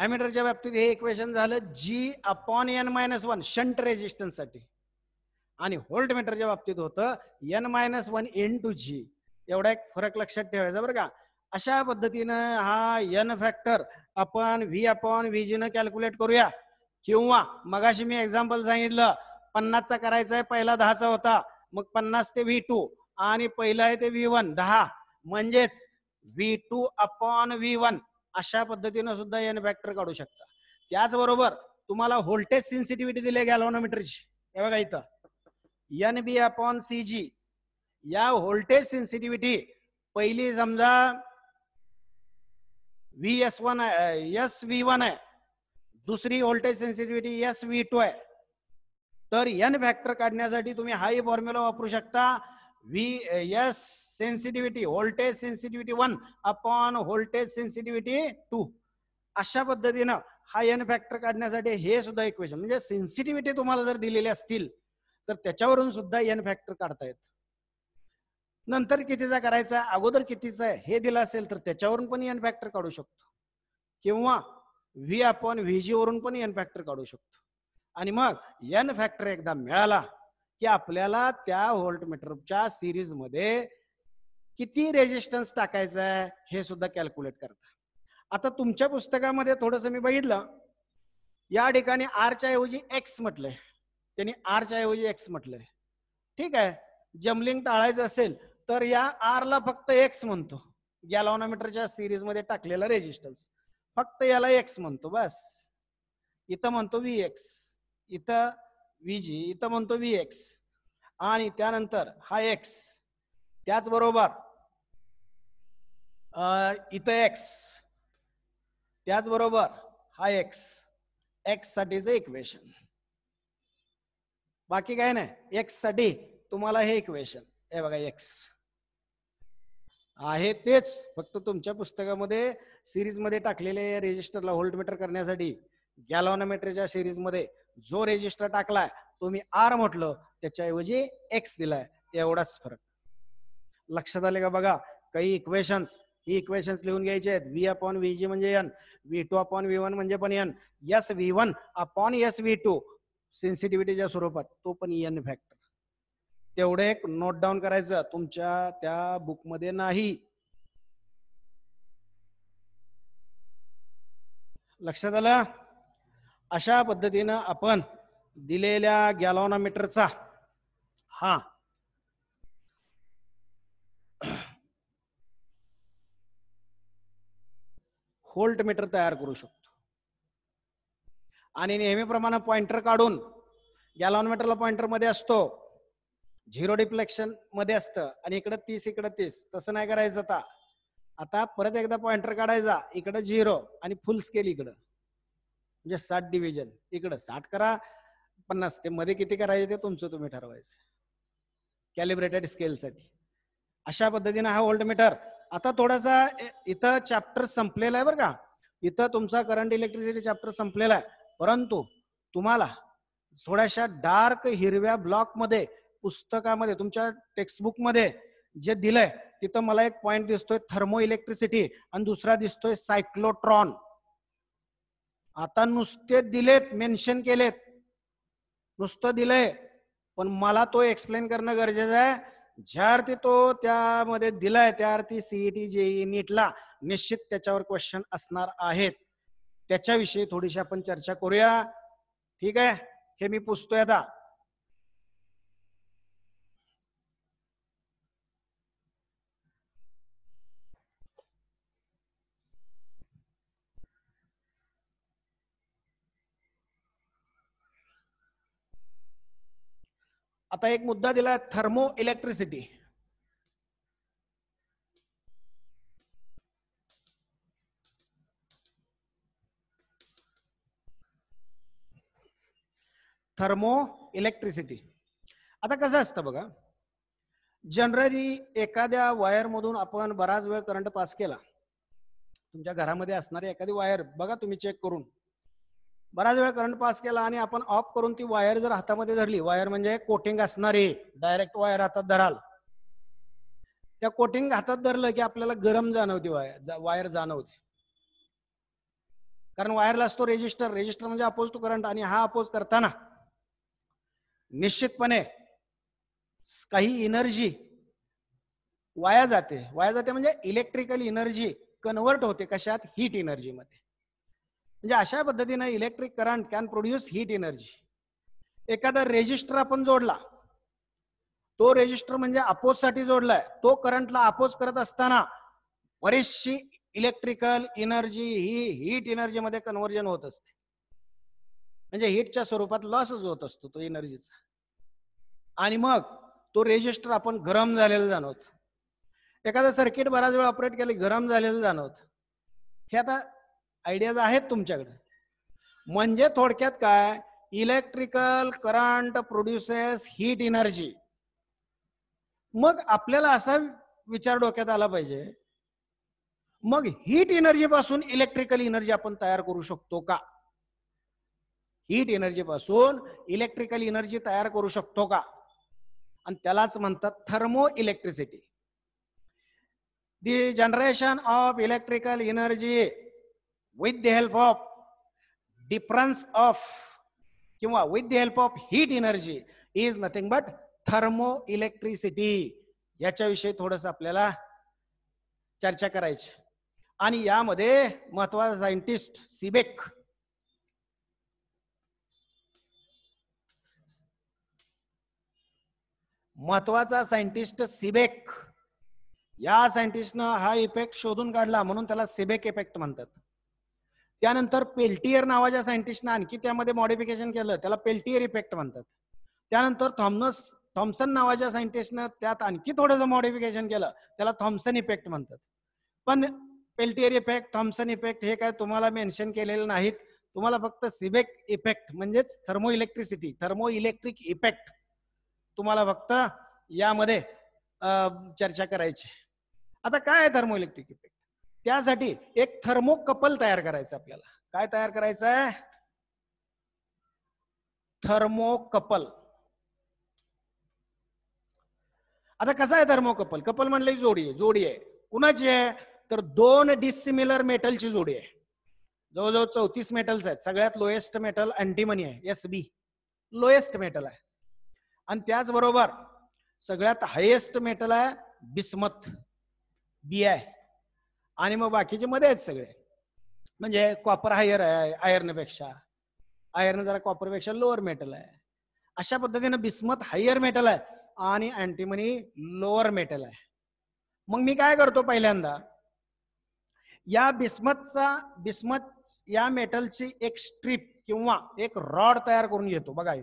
ॲमेटरच्या बाबतीत हे इक्वेशन झालं G upon N minus one shunt साठी आणि होल्ड मीटरच्या बाबतीत होतं N minus one N two G एवढा एक फरक लक्षात ठेवायचा बरं का अशा पद्धतीनं हा एन फॅक्टर आपण व्ही अपॉन व्ही जी न कॅल्क्युलेट करूया किंवा मगाशी मी एक्झाम्पल सांगितलं पन्नासचा करायचा आहे पहिला दहाचा होता मग पन्नास ते व्ही टू आणि पहिला आहे ते व्ही वन दहा म्हणजेच V two upon V one अशा पद्धतीनं सुद्धा एन फॅक्टर काढू शकता त्याचबरोबर तुम्हाला व्होल्टेज सेन्सिटिव्हिटी दिली गॅलोनोमीटरची हे बघा इथं N B upon C G या व्होल्टेज सेन्सिटिव्हिटी पहिली समजा व्ही एस वन आहे एस व्ही वन आहे दुसरी voltage sensitivity S V two आहे तर एन फॅक्टर काढण्यासाठी तुम्ही ही फॉर्म्युला वापरू शकता S sensitivity, voltage sensitivity 1 upon voltage sensitivity 2. अशा पद्धतीनं हा एन फॅक्टर काढण्यासाठी हे सुद्धा इक्वेशन म्हणजे सेन्सिटिव्हिटी तुम्हाला जर दिलेली असतील तर त्याच्यावरून सुद्धा एन फॅक्टर काढता काढतायत नंतर कितीचा करायचा अगोदर कितीचा आहे हे दिलं असेल तर त्याच्यावरून पण एन फॅक्टर काढू शकतो किंवा व्ही आपण व्हीजी वरून पण एन फॅक्टर काढू शकतो आणि मग एन फॅक्टर एकदा मिळाला की आपल्याला त्या व्होल्ट मीटरच्या सिरीज मध्ये किती रेजिस्टन्स टाकायचा आहे हे सुद्धा कॅल्क्युलेट करता आता तुमच्या पुस्तकामध्ये थोडस मी बघितलं या ठिकाणी आरच्या ऐवजी एक्स म्हटलंय त्यांनी आरच्या ऐवजी एक्स म्हटलंय ठीक आहे जमलिंग टाळायचं असेल तर या आर ला फक्त एक्स म्हणतो गॅलॉनोमीटरच्या सिरीज मध्ये टाकलेला रेजिस्टन्स फक्त याला एक्स म्हणतो बस इथं म्हणतो व्ही एक्स इथं व्ही जी इथं म्हणतो व्ही एक्स आणि त्यानंतर हा एक्स त्याचबरोबर इथं एक्स बरोबर हा एक्स एक्स साठीच इक्वेशन बाकी काय नाही एक्स साठी तुम्हाला हे इक्वेशन हे बघा एक्स आहे तेच फक्त तुमच्या पुस्तकामध्ये सिरीज मध्ये टाकलेले रेजिस्टरला होल्ड मीटर करण्यासाठी गॅलॉनोमेट्रीच्या सिरीज मध्ये जो रेजिस्टर टाकलाय तो मी आर म्हटलं त्याच्याऐवजी एक्स दिलाय एवढाच फरक लक्षात आले का बघा काही इक्वेशन्स ही इक्वेशन्स लिहून घ्यायचे आहेत व्ही अपॉन व्ही जी म्हणजे N V two upon V one म्हणजे पण N S V one upon S V two सेन्सिटिव्हिटीच्या स्वरूपात तो पण एन फॅक्टर तेवढे एक नोट डाऊन करायचं तुमच्या त्या बुकमध्ये नाही लक्षात आलं अशा पद्धतीनं आपण दिलेल्या गॅलॉनोमीटरचा हा होल्ट मीटर तयार करू शकतो आणि नेहमीप्रमाणे पॉइंटर काढून गॅलॉनोमीटरला पॉइंटर मध्ये असतो झिरो डिफ्लेक्शन मध्ये असतं आणि इकडे तीस इकडे तीस तसं नाही करायचं आता आता परत एकदा पॉइंटर काढायचा इकडे झिरो आणि फुल स्केल इकडं म्हणजे साठ डिव्हिजन इकडं साठ करा पन्नास ते मध्ये किती करायचे ते तुमचं तुम्ही ठरवायचं कॅलिब्रेटेड स्केलसाठी अशा पद्धतीनं हा मीटर आता थोडासा इथं चॅप्टर संपलेला आहे बरं का इथं तुमचा करंट इलेक्ट्रिसिटी चॅप्टर संपलेला आहे परंतु तुम्हाला थोड्याशा डार्क हिरव्या ब्लॉकमध्ये पुस्तकामध्ये तुमच्या टेक्स्टबुकमध्ये जे दिलंय तिथं मला एक पॉइंट दिसतोय थर्मो इलेक्ट्रिसिटी आणि दुसरा दिसतोय सायक्लोट्रॉन आता नुसते दिलेत मेन्शन केलेत नुसतं दिलंय पण मला तो एक्सप्लेन करणं गरजेचं आहे ज्या अर्थी तो त्यामध्ये दिलाय त्या अर्थी CET JEE e e e नीटला निश्चित त्याच्यावर क्वेश्चन असणार आहेत त्याच्याविषयी थोडीशी आपण चर्चा करूया ठीक आहे हे मी पुसतोय आता आता एक मुद्दा दिला थर्मो इलेक्ट्रिसिटी थर्मो इलेक्ट्रिसिटी आता कसं असतं बघा जनरली एखाद्या वायरमधून आपण बराच वेळ करंट पास केला तुमच्या घरामध्ये असणारी एखादी वायर बघा तुम्ही चेक करून बराच वेळ करंट पास केला आणि आपण ऑफ करून ती वायर जर हातामध्ये धरली वायर म्हणजे कोटिंग असणारी डायरेक्ट वायर हातात धराल त्या कोटिंग हातात धरलं की आपल्याला गरम जाणवते वायर वायर जाणवते कारण वायरला असतो रेजिस्टर रेजिस्टर म्हणजे अपोज टू करंट आणि हा अपोज करताना निश्चितपणे काही एनर्जी वाया जाते वाया जाते म्हणजे इलेक्ट्रिकल एनर्जी कन्वर्ट होते कशात हीट मध्ये म्हणजे अशा पद्धतीने electric current can produce heat energy एखादा रेजिस्टर आपण जोडला तो रेजिस्टर म्हणजे अपोजसाठी जोडलाय तो करंटला अपोज करत असताना बरीचशी इलेक्ट्रिकल एनर्जी ही हीट एनर्जीमध्ये कन्वर्जन होत असते म्हणजे हिटच्या स्वरूपात लॉसच होत असतो तो एनर्जीचा आणि मग तो रेजिस्टर आपण गरम झालेला जाणवत एखादं सर्किट बराच वेळ ऑपरेट केले गरम झालेलं जाणवत हे आता आयडियाज आहेत तुमच्याकडे म्हणजे थोडक्यात काय electrical current produces heat energy मग आपल्याला असा विचार डोक्यात आला पाहिजे मग हीट एनर्जी पासून इलेक्ट्रिकल एनर्जी आपण तयार करू शकतो का हीट एनर्जी पासून इलेक्ट्रिकल एनर्जी तयार करू शकतो का आणि त्यालाच म्हणतात thermo electricity the generation of electrical energy with the help of difference of किंवा with the help of heat energy is nothing but thermo electricity याच्याविषयी थोडस आपल्याला चर्चा करायची आणि यामध्ये महत्वाचा सायंटिस्ट सिबेक महत्वाचा सायंटिस्ट सिबेक या सायंटिस्टनं हा इफेक्ट शोधून काढला म्हणून त्याला सिबेक इफेक्ट म्हणतात त्यानंतर पेल्टियर नावाच्या सायंटिस्टनं आणखी त्यामध्ये मॉडिफिकेशन केलं त्याला पेल्टियर इफेक्ट म्हणतात त्यानंतर थॉमनस थॉम्सन नावाच्या सायंटिस्टनं त्यात आणखी थोडंसं मॉडिफिकेशन केलं त्याला थॉम्सन इफेक्ट म्हणतात पण पेल्टियर इफेक्ट थॉम्सन इफेक्ट हे काय तुम्हाला मेन्शन केलेलं नाहीत तुम्हाला फक्त सिबेक इफेक्ट म्हणजेच thermo electricity thermo electric effect तुम्हाला फक्त यामध्ये चर्चा करायची आता काय आहे थर्मो इलेक्ट्रिक इफेक्ट त्यासाठी एक थर्मोकपल तयार करायचं आपल्याला काय तयार करायचं आहे थर्मोकपल आता कसा आहे थर्मोकपल कपल म्हणले जोडी आहे जोडी आहे कुणाची आहे तर दोन डिसिमिलर मेटलची जोडी आहे जवळजवळ चौतीस मेटल्स आहेत सगळ्यात लोएस्ट मेटल अँटीमनी आहे एस बी लोएस्ट मेटल आहे आणि त्याचबरोबर सगळ्यात हायेस्ट मेटल आहे बिस्मत बी आहे आणि मग बाकीचे मध्ये आहेत सगळे म्हणजे कॉपर हायर आहे आयर्नपेक्षा आयर्न जरा कॉपरपेक्षा लोअर मेटल आहे अशा पद्धतीनं बिस्मत हायर मेटल आहे आणि अँटीमनी लोअर मेटल आहे मग मी काय करतो पहिल्यांदा या बिस्मतचा बिस्मत या मेटलची एक स्ट्रीप किंवा एक रॉड तयार करून घेतो बघा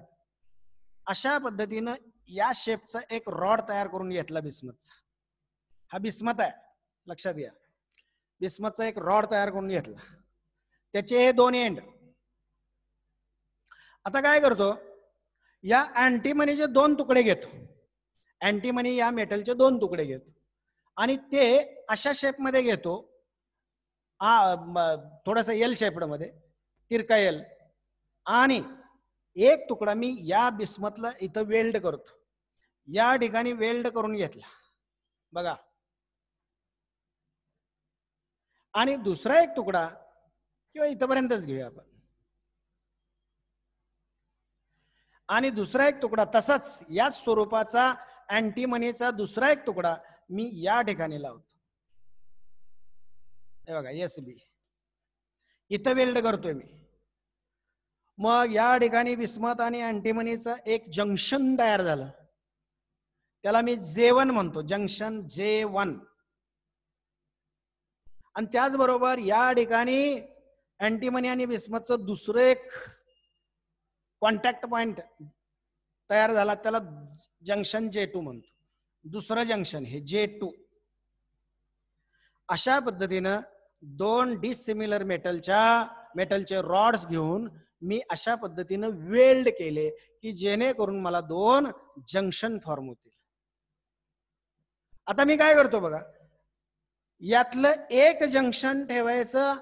अशा पद्धतीनं या शेपचा एक रॉड तयार करून घेतला बिस्मतचा हा बिस्मत आहे लक्षात घ्या बिस्मतचा एक रॉड तयार करून घेतला त्याचे हे दोन एंड आता काय करतो या अँटीमनीचे दोन तुकडे घेतो अँटीमनी या मेटलचे दोन तुकडे घेतो आणि ते अशा शेपमध्ये घेतो थोडासा एल शेपडमध्ये तिरका एल आणि एक तुकडा मी या बिस्मतला इथं वेल्ड करतो या ठिकाणी वेल्ड करून घेतला बघा आणि दुसरा एक तुकडा किंवा इथपर्यंतच घेऊया आपण आणि दुसरा एक तुकडा तसाच याच स्वरूपाचा अँटीमनीचा दुसरा एक तुकडा मी या ठिकाणी लावतो हे बघा एस बी इथं वेल्ड करतोय मी मग या ठिकाणी विस्मत आणि अँटीमनीचं एक जंक्शन तयार झालं त्याला मी जे वन म्हणतो जंक्शन जे वन आणि त्याचबरोबर या ठिकाणी अँटीमनी आणि बिस्मतचं दुसरं एक कॉन्टॅक्ट पॉइंट तयार झाला त्याला जंक्शन जे टू म्हणतो दुसरं जंक्शन हे जे टू अशा पद्धतीनं दोन डिसिमिलर मेटलच्या मेटलचे रॉड्स घेऊन मी अशा पद्धतीनं वेल्ड केले की जेणेकरून मला दोन जंक्शन फॉर्म होतील आता मी काय करतो बघा यातलं एक जंक्शन ठेवायचं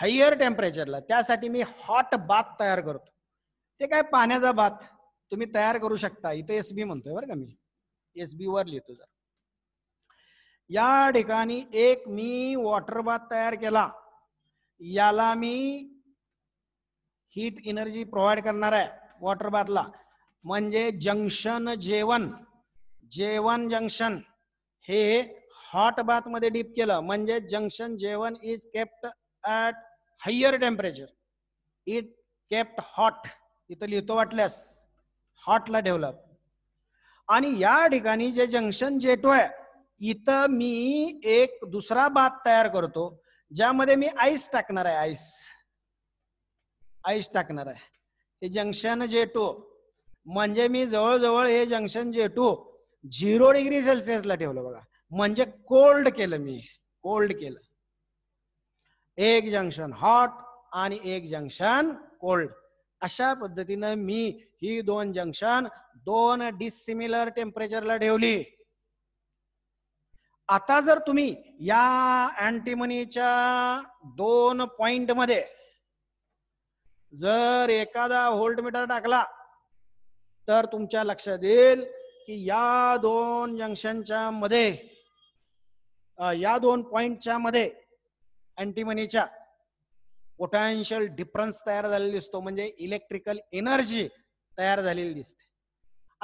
हायर टेम्परेचरला त्यासाठी मी हॉट बाथ तयार करतो ते काय पाण्याचा बाथ तुम्ही तयार करू शकता इथे एस बी म्हणतोय बरं का मी एस बी वर लिहितो जर या ठिकाणी एक मी वॉटर बाथ तयार केला याला मी हीट एनर्जी प्रोव्हाइड करणार आहे वॉटर बाथला म्हणजे जंक्शन जेवण जेवण जंक्शन हे हॉट बाथ मध्ये डीप केलं म्हणजे junction J one is kept at higher temperature it kept hot इथं लिहितो वाटल्यास हॉटला ठेवलं आणि या ठिकाणी जे जंक्शन जेटो आहे इथं मी एक दुसरा बात तयार करतो ज्यामध्ये मी आईस टाकणार आहे आईस आईस टाकणार आहे हे जंक्शन जेटो म्हणजे मी जवळजवळ हे जंक्शन जेटो झिरो डिग्री सेल्सिअसला ठेवलं बघा म्हणजे कोल्ड केलं मी कोल्ड केलं एक जंक्शन हॉट आणि एक जंक्शन कोल्ड अशा पद्धतीनं मी ही दोन जंक्शन दोन डिसिमिलर टेम्परेचरला ठेवली आता जर तुम्ही या अँटीमनीच्या दोन पॉइंट मध्ये जर एखादा मीटर टाकला तर तुमच्या लक्षात येईल की या दोन जंक्शनच्या मध्ये या दोन पॉइंटच्या मध्ये अँटीमनीच्या पोटॅन्शियल डिफरन्स तयार झालेला दिसतो म्हणजे इलेक्ट्रिकल एनर्जी तयार झालेली दिसते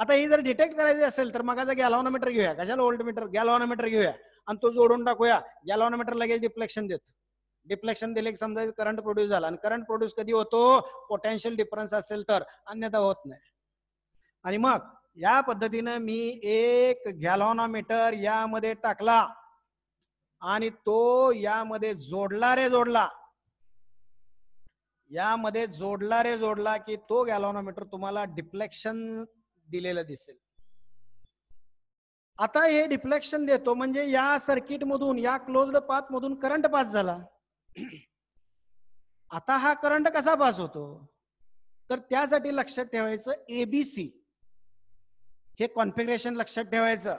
आता ही जर डिटेक्ट करायची असेल तर मग गॅलॉनोमीटर घेऊया कशाला मीटर गॅलॉनोमीटर घेऊया आणि तो जोडून टाकूया गॅलॉनोमीटर लगेच डिफ्लेक्शन देतो डिफ्लेक्शन दिले की समजा करंट प्रोड्यूस झाला आणि करंट प्रोड्यूस कधी होतो पोटेन्शियल डिफरन्स असेल तर अन्यथा होत नाही आणि मग या पद्धतीनं मी एक गॅलॉनोमीटर यामध्ये टाकला आणि तो यामध्ये जोडला रे जोडला यामध्ये जोडला रे जोडला की तो गॅलॉनोमीटर तुम्हाला डिफ्लेक्शन दिलेलं दिसेल आता हे डिफ्लेक्शन देतो म्हणजे या सर्किट मधून या क्लोज्ड पाथ मधून करंट पास झाला आता हा करंट कसा पास होतो तर त्यासाठी लक्षात ठेवायचं एबीसी हे कॉन्फिगरेशन लक्षात ठेवायचं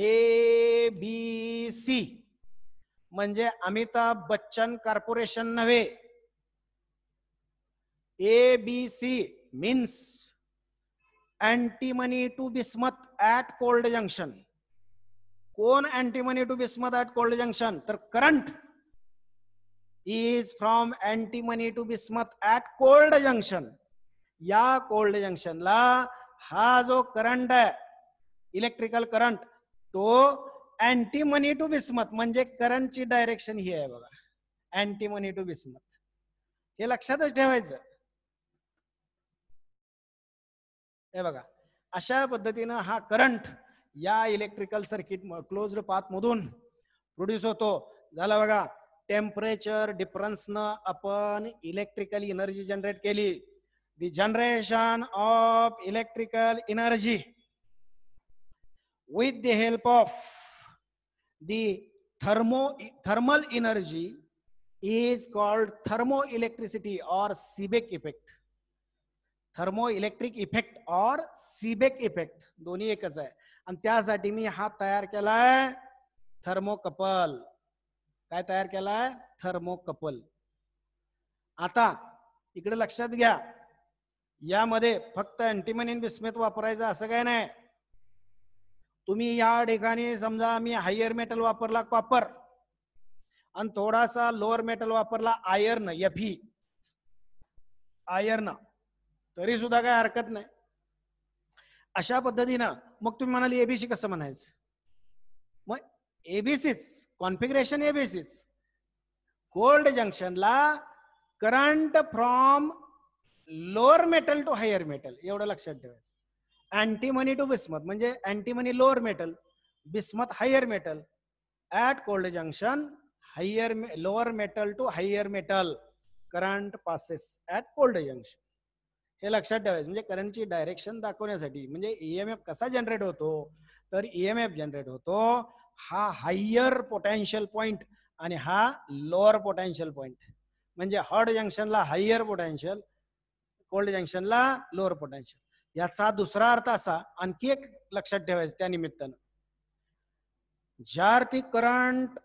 ए बी सी म्हणजे अमिताभ बच्चन कॉर्पोरेशन नव्हे A B C means antimony to bismuth at cold junction कोण antimony to bismuth at cold junction तर current is from antimony to bismuth at cold junction या कोल्ड जंक्शनला हा जो करंट आहे इलेक्ट्रिकल करंट तो अँटी मनी टू बिस्मत म्हणजे करंटची डायरेक्शन ही आहे बघा अँटी मनी टू बिस्मत हे लक्षातच ठेवायचं हे बघा अशा पद्धतीनं हा करंट या इलेक्ट्रिकल सर्किट क्लोज्ड पाथ मधून प्रोड्यूस होतो झाला बघा टेम्परेचर डिफरन्सनं आपण इलेक्ट्रिकल एनर्जी जनरेट केली the generation of electrical energy with the help of the thermo thermal energy is called thermoelectricity or Seebeck effect. Thermoelectric effect और सीबेक इफेक्ट दोन्ही एकच आहे आणि त्यासाठी मी हा तयार केलाय थर्मोकपल काय तयार केलाय थर्मोकपल आता इकडे लक्षात घ्या यामध्ये फक्त अँटीमन इन विस्मित वापरायचं असं काय नाही तुम्ही या ठिकाणी समजा मी हायर मेटल वापरला कॉपर आणि थोडासा लोअर मेटल वापरला आयर्न एफी आयर्न तरी सुद्धा काय हरकत नाही अशा पद्धतीनं मग तुम्ही म्हणाल एबीसी कसं म्हणायचं मग एबीसीच कॉन्फिगरेशन एबीसीच कोल्ड जंक्शनला current from lower metal to higher metal एवढं लक्षात ठेवायचं अँटीमनी टू बिस्मत म्हणजे antimony lower metal bismuth higher metal at cold junction higher lower metal to higher metal current passes at cold junction हे लक्षात ठेवायचं म्हणजे करंटची डायरेक्शन दाखवण्यासाठी म्हणजे ईएमएफ e कसा जनरेट होतो तर ईएमएफ e जनरेट होतो हा हायर पोटॅन्शियल पॉइंट आणि हा लोअर पोटॅन्शियल पॉइंट म्हणजे हॉट जंक्शनला हायर पोटेन्शियल कोल्ड जंक्शनला लोअर पोटेन्शियल याचा दुसरा अर्थ असा आणखी एक लक्षात ठेवायचं त्या निमित्तानं ज्या अर्थी करंट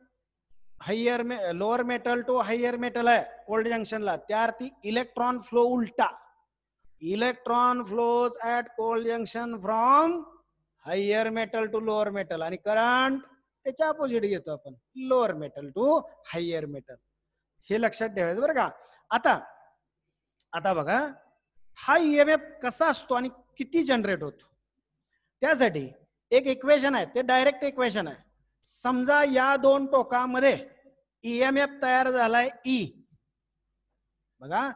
हायर मे lower metal to higher metal आहे कोल्ड जंक्शनला त्या अर्थी इलेक्ट्रॉन फ्लो उलटा electron flows at cold junction from higher metal to lower metal आणि करंट त्याच्या अपोजिट घेतो आपण lower metal to higher metal हे लक्षात ठेवायचं बरं का आता आता बघा हा ईएमएफ e कसा असतो आणि किती जनरेट होतो त्यासाठी एक इक्वेशन आहे ते डायरेक्ट इक्वेशन आहे समजा या दोन टोकामध्ये ईएमएफ e तयार झालाय ई e. बघा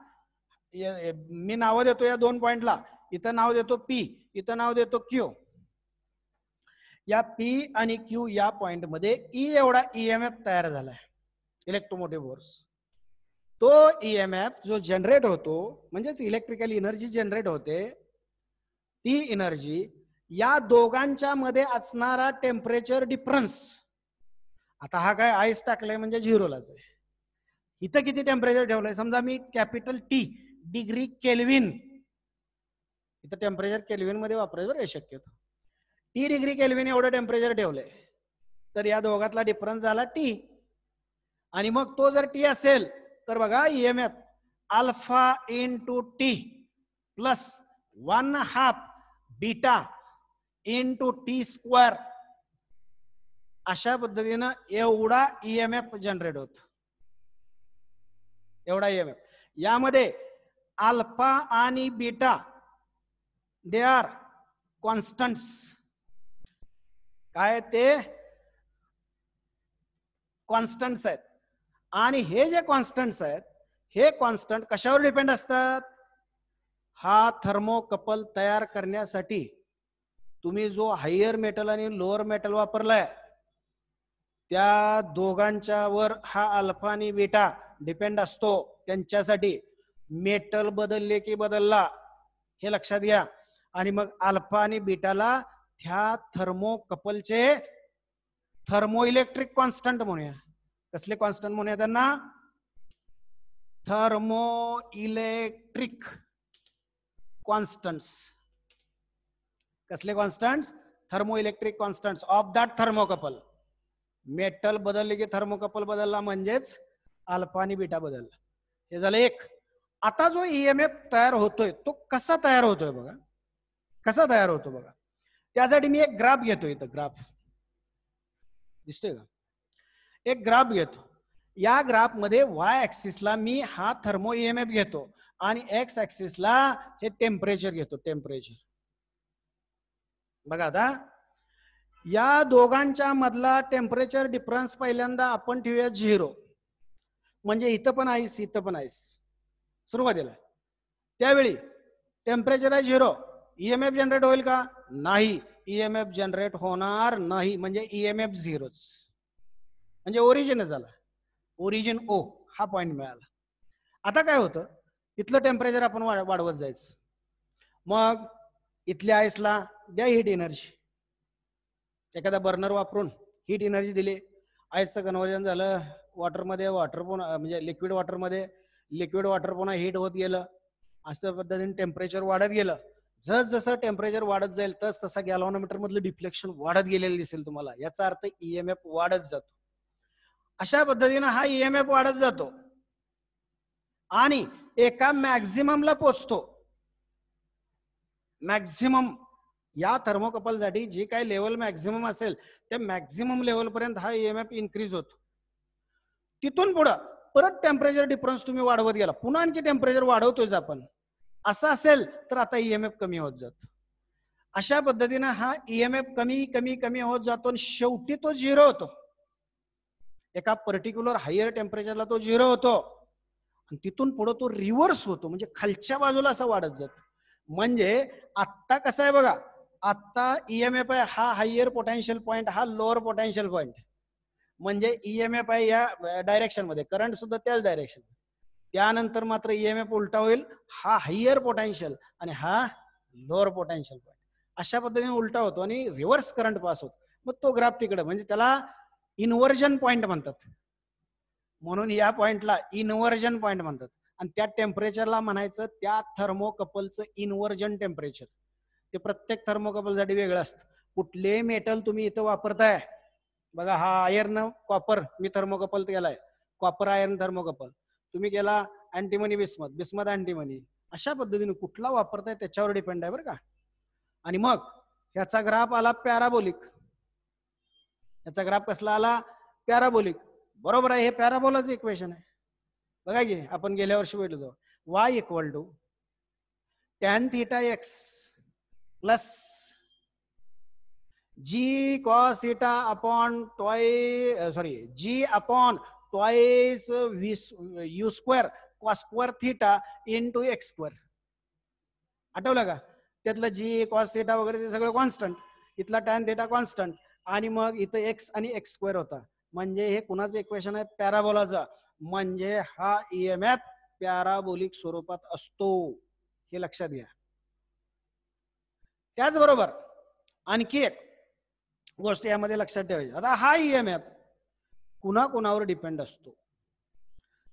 मी नावं देतो या दोन पॉइंटला इथं नाव देतो पी इथं नाव देतो क्यू या पी आणि क्यू या पॉइंट मध्ये ई एवढा ईएमएफ तयार झालाय इलेक्ट्रोमोटिव्ह फोर्स तो ई एम एफ जो जनरेट होतो म्हणजेच इलेक्ट्रिकल एनर्जी जनरेट होते ती एनर्जी या दोघांच्या मध्ये असणारा टेम्परेचर डिफरन्स आता हा काय आईस टाकलाय म्हणजे झिरोलाच आहे इथं किती टेम्परेचर ठेवलंय समजा मी कॅपिटल टी डिग्री केल्विन इथं टेम्परेचर केल्विन मध्ये वापरायचं हे शक्यतो टी डिग्री केल्विन एवढं टेम्परेचर ठेवलंय तर या दोघातला डिफरन्स झाला टी आणि मग तो जर टी असेल तर बघा F alpha into T plus one half beta into T square अशा पद्धतीनं एवढा ईएमएफ जनरेट होतो एवढा ईएमएफ e यामध्ये अल्फा आणि बीटा दे आर कॉन्स्टंट्स काय ते कॉन्स्टंट्स आहेत आणि हे जे कॉन्स्टंट आहेत हे कॉन्स्टंट कशावर डिपेंड असतात हा थर्मोकपल तयार करण्यासाठी तुम्ही जो हायर मेटल आणि लोअर मेटल वापरलाय त्या दोघांच्या वर हा अल्फा आणि बीटा डिपेंड असतो त्यांच्यासाठी मेटल बदलले की बदलला हे लक्षात घ्या आणि मग अल्फा आणि बीटाला त्या थर्मोकपलचे थर्मो इलेक्ट्रिक कॉन्स्टंट म्हणूया कसले कॉन्स्टंट म्हणूया त्यांना थर्मो इलेक्ट्रिक कॉन्स्टंट्स कसले constants thermo electric constants of that thermocouple metal बदलले की थर्मोकपल बदलला म्हणजेच अल्फा आणि बीटा बदलला हे झालं एक आता जो ईएमएफ e तयार होतोय तो कसा तयार होतोय बघा कसा तयार होतो बघा त्यासाठी मी एक ग्राफ घेतोय इथं ग्राफ दिसतोय का एक ग्राफ घेतो या ग्राफ मध्ये वाय ऍक्सिसला मी हा थर्मो ईएमएफ e घेतो आणि एक्स ऍक्सिसला हे टेम्परेचर घेतो टेम्परेचर बघा आता या दोघांच्या मधला टेम्परेचर डिफरन्स पहिल्यांदा आपण ठेवूया झिरो म्हणजे इथं पण आईस इथं पण आईस सुरुवातीला त्यावेळी टेम्परेचर आहे झिरो ईएमएफ जनरेट होईल का नाही ईएमएफ e जनरेट होणार नाही म्हणजे ईएमएफ e झिरोच म्हणजे ओरिजिन झाला ओरिजिन ओ हा पॉईंट मिळाला आता काय होतं इथलं टेम्परेचर आपण वाढवत जायचं मग इथल्या आईसला द्या हीट एनर्जी एखादा बर्नर वापरून हीट एनर्जी दिली आईसचं कन्वर्जन झालं वॉटरमध्ये वॉटर पुन्हा म्हणजे लिक्विड वॉटरमध्ये लिक्विड वॉटर पुन्हा हीट होत गेलं अशा पद्धतीने टेम्परेचर वाढत गेलं जस जसं टेम्परेचर वाढत जाईल तस तसा गॅलॉनोमीटर मधलं डिफ्लेक्शन वाढत गेलेलं दिसेल तुम्हाला याचा अर्थ ई एम एफ वाढत जातो अशा पद्धतीनं हा ईएमएफ e वाढत जातो आणि एका मॅक्झिममला पोचतो मॅक्झिमम या थर्मोकपलसाठी जे काही लेवल मॅक्झिमम असेल त्या मॅक्झिमम लेवलपर्यंत हा ईएमएफ e इन्क्रीज होतो तिथून पुढं परत टेम्परेचर डिफरन्स तुम्ही वाढवत गेला पुन्हा आणखी टेम्परेचर वाढवतोय आपण असं असेल तर आता ईएमएफ e कमी होत जातो अशा पद्धतीनं हा ईएमएफ कमी कमी कमी होत जातो आणि शेवटी तो झिरो होतो एका पर्टिक्युलर हायर टेम्परेचरला तो झिरो होतो आणि तिथून पुढे तो रिव्हर्स होतो म्हणजे खालच्या बाजूला असं वाढत जात म्हणजे आत्ता कसं आहे बघा आत्ता ईएमएफ e आहे हा हायर पोटेन्शियल पॉईंट हा लोअर पोटेन्शियल पॉईंट म्हणजे ईएमएफ e आय या डायरेक्शन मध्ये करंट सुद्धा त्याच डायरेक्शन त्यानंतर मात्र ईएमएफ e उलटा होईल हा हायर पोटेन्शियल आणि हा लोअर पोटेन्शियल पॉईंट अशा पद्धतीने उलटा होतो आणि रिव्हर्स करंट पास होतो मग तो ग्राफ तिकडे म्हणजे त्याला इन्व्हर्जन पॉइंट म्हणतात म्हणून या पॉइंटला इन्व्हर्जन पॉइंट म्हणतात आणि त्या टेम्परेचरला म्हणायचं त्या थर्मोकपलचं इन्व्हर्जन टेम्परेचर ते प्रत्येक साठी वेगळं असतं कुठले मेटल तुम्ही इथं वापरताय बघा हा आयर्न कॉपर मी थर्मोकपल केलाय कॉपर आयर्न थर्मोकपल तुम्ही केला अँटीमनी बिस्मत बिस्मत अँटीमनी अशा पद्धतीने कुठला वापरताय त्याच्यावर डिपेंड आहे बरं का आणि मग ह्याचा ग्राफ आला पॅराबोलिक याचा ग्राफ कसला आला पॅराबोलिक बरोबर आहे हे पॅराबोलाच इक्वेशन आहे बघा की आपण गेल्या वर्षी भेटलो Y equal to tan theta X plus G cos theta upon toy sorry G upon toys U square cos square theta into X square आठवलं का त्यातलं जी कॉस थिटा वगैरे ते सगळं कॉन्स्टंट इथला टॅन थिटा कॉन्स्टंट आणि मग इथं एक्स आणि एक्स स्क्वेअर होता म्हणजे हे कुणाचं इक्वेशन आहे पॅराबोलाचा म्हणजे हा ईएमएफ e पॅराबोलिक स्वरूपात असतो हे लक्षात घ्या त्याचबरोबर आणखी एक गोष्ट यामध्ये लक्षात ठेवायची आता हा ईएमएफ e कुणा कुणावर डिपेंड असतो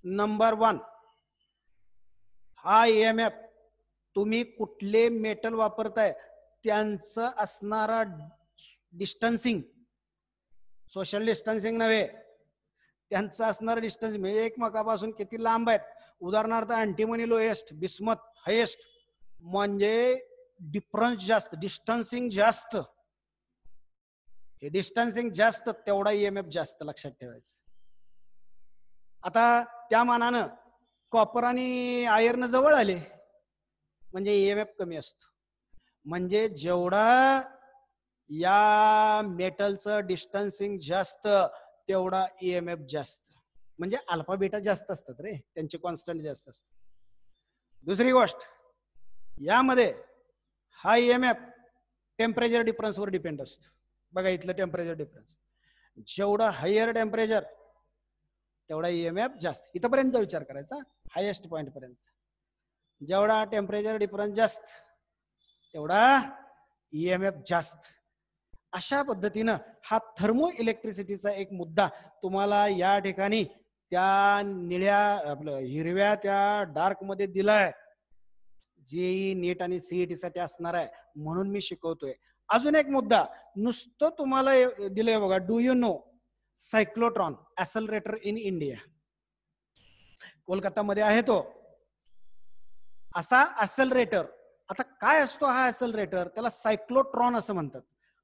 नंबर वन हा ईएमएफ e तुम्ही कुठले मेटल वापरताय त्यांचं असणारा डिस्टन्सिंग सोशल डिस्टन्सिंग नव्हे त्यांचं असणार डिस्टन्स म्हणजे एकमेकापासून किती लांब आहेत उदाहरणार्थ अँटीमनी लोएस्ट बिस्मत हायेस्ट म्हणजे डिफरन्स जास्त डिस्टन्सिंग जास्त हे डिस्टन्सिंग जास्त तेवढा एफ e जास्त लक्षात ठेवायचं आता त्या मानानं कॉपर आणि आयर्न जवळ आले म्हणजे ईएमएफ e कमी असतो म्हणजे जेवढा या मेटलचं डिस्टन्सिंग जास्त तेवढा ईएमएफ e जास्त म्हणजे अल्फाबेटा जास्त असतात रे त्यांचे कॉन्स्टंट जास्त असतात दुसरी गोष्ट यामध्ये हा ईएमएफ टेम्परेचर डिफरन्सवर डिपेंड असतो बघा इथलं टेम्परेचर डिफरन्स जेवढं हायर टेम्परेचर तेवढा ईएमएफ e जास्त इथंपर्यंतचा विचार करायचा हायेस्ट पॉइंट पर्यंत जेवढा टेम्परेचर डिफरन्स जास्त तेवढा ईएमएफ e जास्त अशा पद्धतीनं हा थर्मो इलेक्ट्रिसिटीचा एक मुद्दा तुम्हाला या ठिकाणी त्या निळ्या आपलं हिरव्या त्या डार्क मध्ये दिलाय जेई नीट आणि सीईटी e साठी असणार आहे म्हणून मी शिकवतोय अजून एक मुद्दा नुसतं तुम्हाला दिलंय बघा do you know cyclotron accelerator in India Kolkata मध्ये आहे तो असा ऍसलरेटर आता काय असतो हा ऍसलरेटर त्याला सायक्लोट्रॉन असं म्हणतात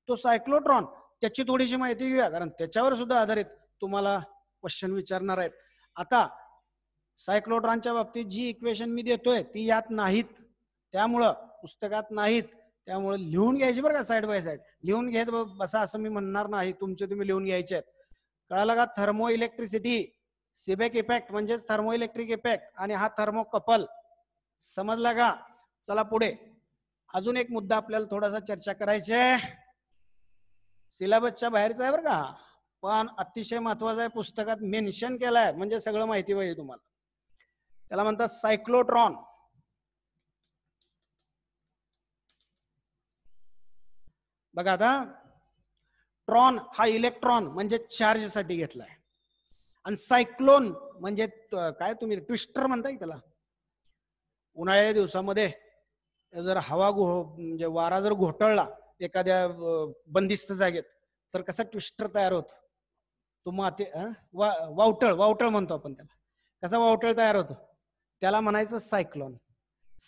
तो सायक्लोट्रॉन त्याची थोडीशी माहिती घेऊया कारण त्याच्यावर सुद्धा आधारित तुम्हाला क्वेश्चन विचारणार आहेत आता सायक्लोट्रॉनच्या बाबतीत जी इक्वेशन मी देतोय ती यात नाहीत त्यामुळं पुस्तकात नाहीत त्यामुळे लिहून घ्यायची बरं का साईड बाय साईड लिहून घेत बसा असं मी म्हणणार नाही तुमचे तुम्ही लिहून घ्यायचे आहेत कळालं का थर्मो इलेक्ट्रिसिटी सिबेक इफेक्ट म्हणजेच थर्मो इलेक्ट्रिक इफेक्ट आणि हा थर्मो कपल समजला का चला पुढे अजून एक मुद्दा आपल्याला थोडासा चर्चा करायचे आहे सिलेबसच्या बाहेरचा आहे बरं का पण अतिशय महत्वाचा आहे पुस्तकात मेन्शन आहे म्हणजे सगळं माहिती पाहिजे तुम्हाला त्याला म्हणतात सायक्लोट्रॉन बघा आता ट्रॉन हा इलेक्ट्रॉन म्हणजे चार्जसाठी घेतलाय आणि सायक्लोन म्हणजे काय तुम्ही ट्विस्टर म्हणताय त्याला उन्हाळ्याच्या दिवसामध्ये जर हवा घो म्हणजे वारा जर घोटळला एखाद्या बंदिस्त जागेत तर कसा ट्विस्टर तयार होतो तो माते वा वावटळ वावटळ म्हणतो आपण त्याला कसा वावटळ तयार होतो त्याला म्हणायचं सायक्लॉन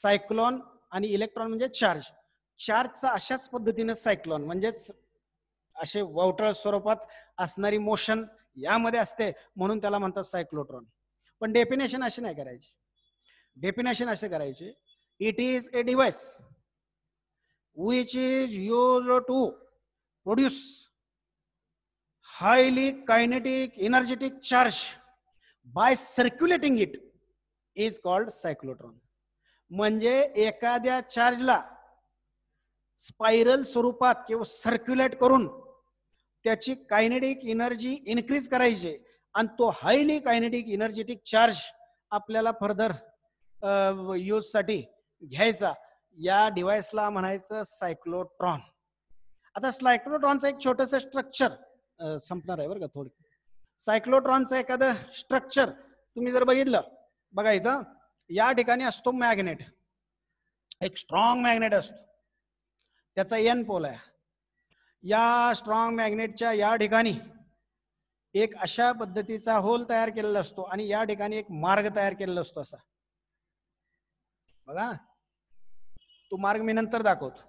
सायक्लॉन आणि इलेक्ट्रॉन म्हणजे चार्ज चार्जचा अशाच पद्धतीने सायक्लॉन म्हणजेच असे वावटळ स्वरूपात असणारी मोशन यामध्ये असते म्हणून त्याला म्हणतात सायक्लोट्रॉन पण डेफिनेशन अशी नाही करायचे डेफिनेशन असे करायचे it is a device which is used to produce highly kinetic energetic charge by circulating it is called cyclotron म्हणजे एखाद्या चार्जला स्पायरल स्वरूपात किंवा सर्क्युलेट करून त्याची कायनेटिक एनर्जी इन्क्रीज करायची आणि तो हायली कायनेटिक एनर्जेटिक चार्ज आपल्याला फर्दर यूजसाठी घ्यायचा या डिव्हाइसला म्हणायचं सायक्लोट्रॉन आता सायक्लोट्रॉनचं एक छोटस स्ट्रक्चर संपणार आहे बरं का थोडं सायक्लोट्रॉनचं एखादं स्ट्रक्चर तुम्ही जर बघितलं बघा इथं या ठिकाणी असतो मॅग्नेट एक स्ट्रॉंग मॅग्नेट असतो त्याचा एन पोल आहे या स्ट्रॉंग मॅग्नेटच्या या ठिकाणी एक अशा पद्धतीचा होल तयार केलेला असतो आणि या ठिकाणी एक मार्ग तयार केलेला असतो असा बघा तो मार्ग मी नंतर दाखवतो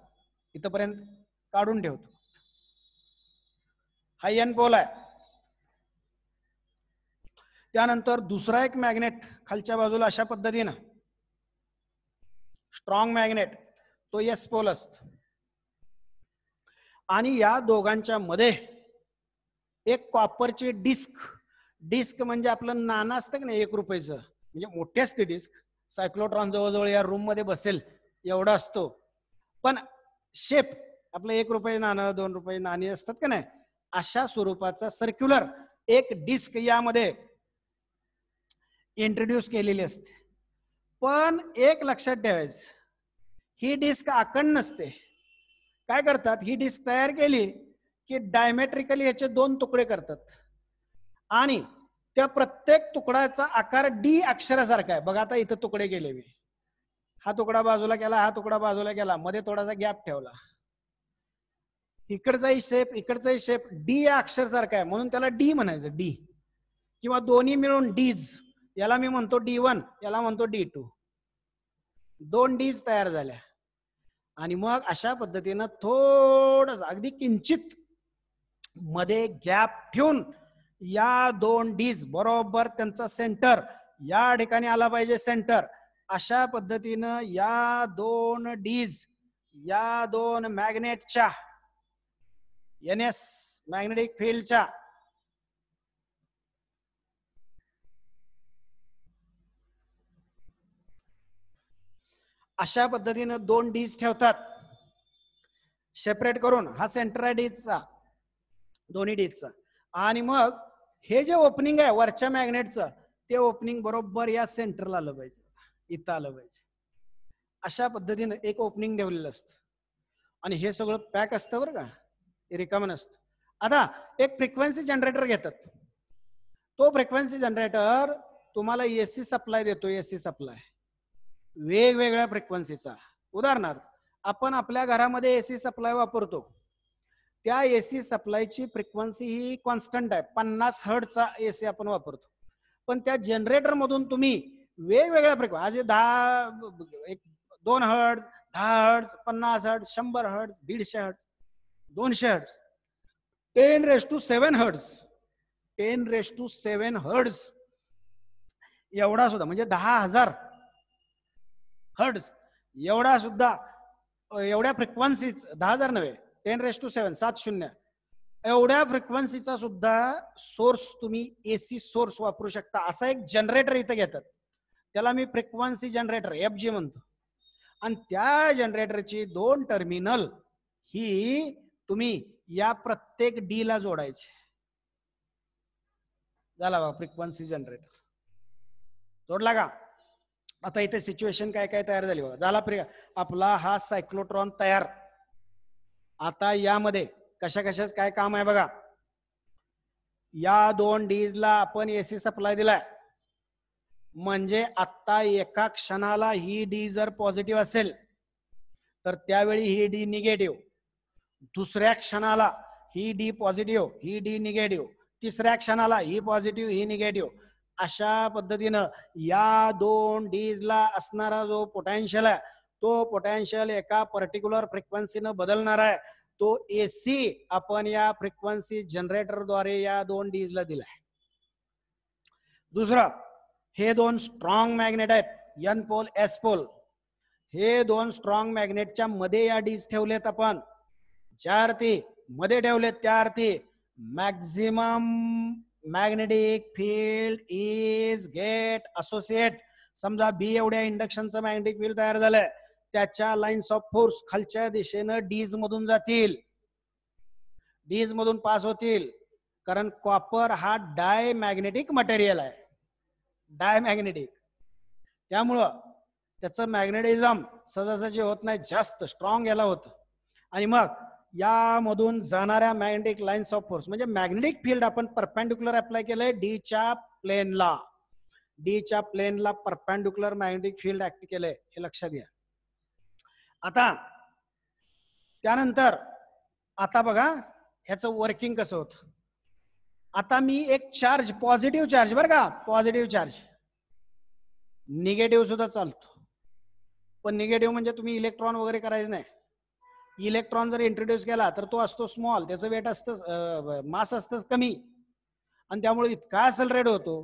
इथपर्यंत काढून ठेवतो हा एन पोल आहे त्यानंतर दुसरा एक मॅग्नेट खालच्या बाजूला अशा पद्धतीनं स्ट्रॉंग मॅग्नेट तो यस पोल असत आणि या दोघांच्या मध्ये एक कॉपरची डिस्क डिस्क म्हणजे आपलं नाणं असतं की नाही एक रुपयाचं म्हणजे मोठी असते डिस्क सायक्लोट्रॉन जवळजवळ या रूम मध्ये बसेल एवढा असतो पण शेप आपलं एक रुपये नाणं दोन रुपये नाणी असतात का नाही अशा स्वरूपाचा सर्क्युलर एक डिस्क यामध्ये इंट्रोड्यूस केलेली असते पण एक लक्षात ठेवायचं ही डिस्क आकड नसते काय करतात ही डिस्क तयार केली की डायमेट्रिकली याचे दोन तुकडे करतात आणि त्या प्रत्येक तुकड्याचा आकार डी अक्षरासारखा आहे बघा आता इथं तुकडे गेले मी हा तुकडा बाजूला केला हा तुकडा बाजूला केला मध्ये थोडासा गॅप ठेवला इकडचाही शेप इकडचाही शेप डी या अक्षरसारखा आहे म्हणून त्याला डी म्हणायचं डी किंवा दोन्ही मिळून डीज याला मी म्हणतो डी वन याला म्हणतो डी टू दोन डीज तयार झाल्या आणि मग अशा पद्धतीनं थोडस अगदी किंचित मध्ये गॅप ठेवून या दोन डीज बरोबर त्यांचा सेंटर या ठिकाणी आला पाहिजे सेंटर अशा पद्धतीनं या दोन डीज या दोन मॅग्नेटच्या एन एस मॅग्नेटिक फील्डच्या अशा पद्धतीनं दोन डीज ठेवतात सेपरेट करून हा सेंटर डीजचा दोन्ही डीजचा आणि मग हे जे ओपनिंग आहे वरच्या मॅग्नेटचं ते ओपनिंग बरोबर या सेंटरला आलं पाहिजे इथं आलं पाहिजे अशा पद्धतीनं एक ओपनिंग ठेवलेलं असतं आणि हे सगळं पॅक असतं बरं का रिकाम नसतं आता एक फ्रिक्वेन्सी जनरेटर घेतात तो फ्रिक्वेन्सी जनरेटर तुम्हाला एसी सप्लाय देतो एसी सप्लाय वेगवेगळ्या फ्रिक्वेन्सीचा उदाहरणार्थ आपण आपल्या घरामध्ये एसी सप्लाय वापरतो त्या एसी सप्लायची फ्रिक्वेन्सी ही कॉन्स्टंट आहे पन्नास हर्डचा एसी आपण वापरतो पण त्या जनरेटरमधून तुम्ही वेगवेगळ्या प्रकार आज म्हणजे दहा एक दोन हर्ड दहा हर्ड पन्नास हर्ड शंभर हर्ड दीडशे हर्ड दोनशे hertz ten raise to seven hertz ten raise to seven hertz एवढा सुद्धा म्हणजे दहा हजार हर्ड्स एवढा सुद्धा एवढ्या फ्रिक्वन्सीच दहा हजार नव्हे टेन रेस टू सेवन सात शून्य एवढ्या फ्रिक्वन्सीचा सुद्धा सोर्स तुम्ही एसी सोर्स वापरू शकता असा एक जनरेटर इथे घेतात त्याला मी फ्रिक्वन्सी जनरेटर एफ जी म्हणतो आणि त्या जनरेटरची दोन टर्मिनल ही तुम्ही या प्रत्येक डी ला जोडायचे झाला बा फ्रिक्वन्सी जनरेटर जोडला का आता इथे सिच्युएशन काय काय तयार झाली बघा झाला आपला हा सायक्लोट्रॉन तयार आता यामध्ये कशा कशाच काय काम आहे बघा या दोन डीजला आपण एसी सप्लाय दिलाय म्हणजे आत्ता एका क्षणाला ही डी जर पॉझिटिव्ह असेल तर त्यावेळी ही डी निगेटिव्ह दुसऱ्या क्षणाला ही डी पॉझिटिव्ह ही डी निगेटिव्ह तिसऱ्या क्षणाला ही पॉझिटिव्ह ही निगेटिव्ह अशा पद्धतीनं या दोन डीजला असणारा जो पोटॅन्शियल आहे तो पोटॅन्शियल एका पर्टिक्युलर फ्रिक्वेन्सीनं बदलणार आहे तो एसी आपण या फ्रिक्वेन्सी जनरेटरद्वारे या दोन डीजला दिलाय दुसरा हे दोन स्ट्रॉंग मॅग्नेट आहेत एन पोल एस पोल हे दोन स्ट्रॉंग मॅग्नेटच्या मध्ये या डीज ठेवलेत आपण ज्या अर्थी मध्ये ठेवलेत त्या अर्थी maximum magnetic field is get associate समजा बी एवढ्या इंडक्शनचं मॅग्नेटिक फील्ड तयार झालंय त्याच्या लाईन्स ऑफ फोर्स खालच्या दिशेनं डीज मधून जातील डीज मधून पास होतील कारण कॉपर हा डाय मॅग्नेटिक मटेरियल आहे डायमॅग्नेटिक त्यामुळं त्याचं मॅग्नेटिझम सहजासहजी होत नाही जास्त स्ट्रॉंग याला होतं आणि मग यामधून जाणाऱ्या मॅग्नेटिक लाईन्स ऑफ फोर्स म्हणजे मॅग्नेटिक फील्ड आपण परपॅन्डिक्युलर अप्लाय केलंय डीच्या प्लेनला डीच्या प्लेनला परपॅन्डिक्युलर मॅग्नेटिक फील्ड ऍक्ट केलंय हे लक्षात घ्या आता त्यानंतर आता बघा ह्याचं वर्किंग कसं होतं आता मी एक चार्ज पॉझिटिव्ह चार्ज बरं का पॉझिटिव्ह चार्ज निगेटिव्ह सुद्धा चालतो पण निगेटिव्ह म्हणजे तुम्ही इलेक्ट्रॉन वगैरे करायचं नाही इलेक्ट्रॉन जर इंट्रोड्यूस केला तर तो असतो स्मॉल त्याचं वेट असतं मास असतं कमी आणि त्यामुळे इतका असलरेट होतो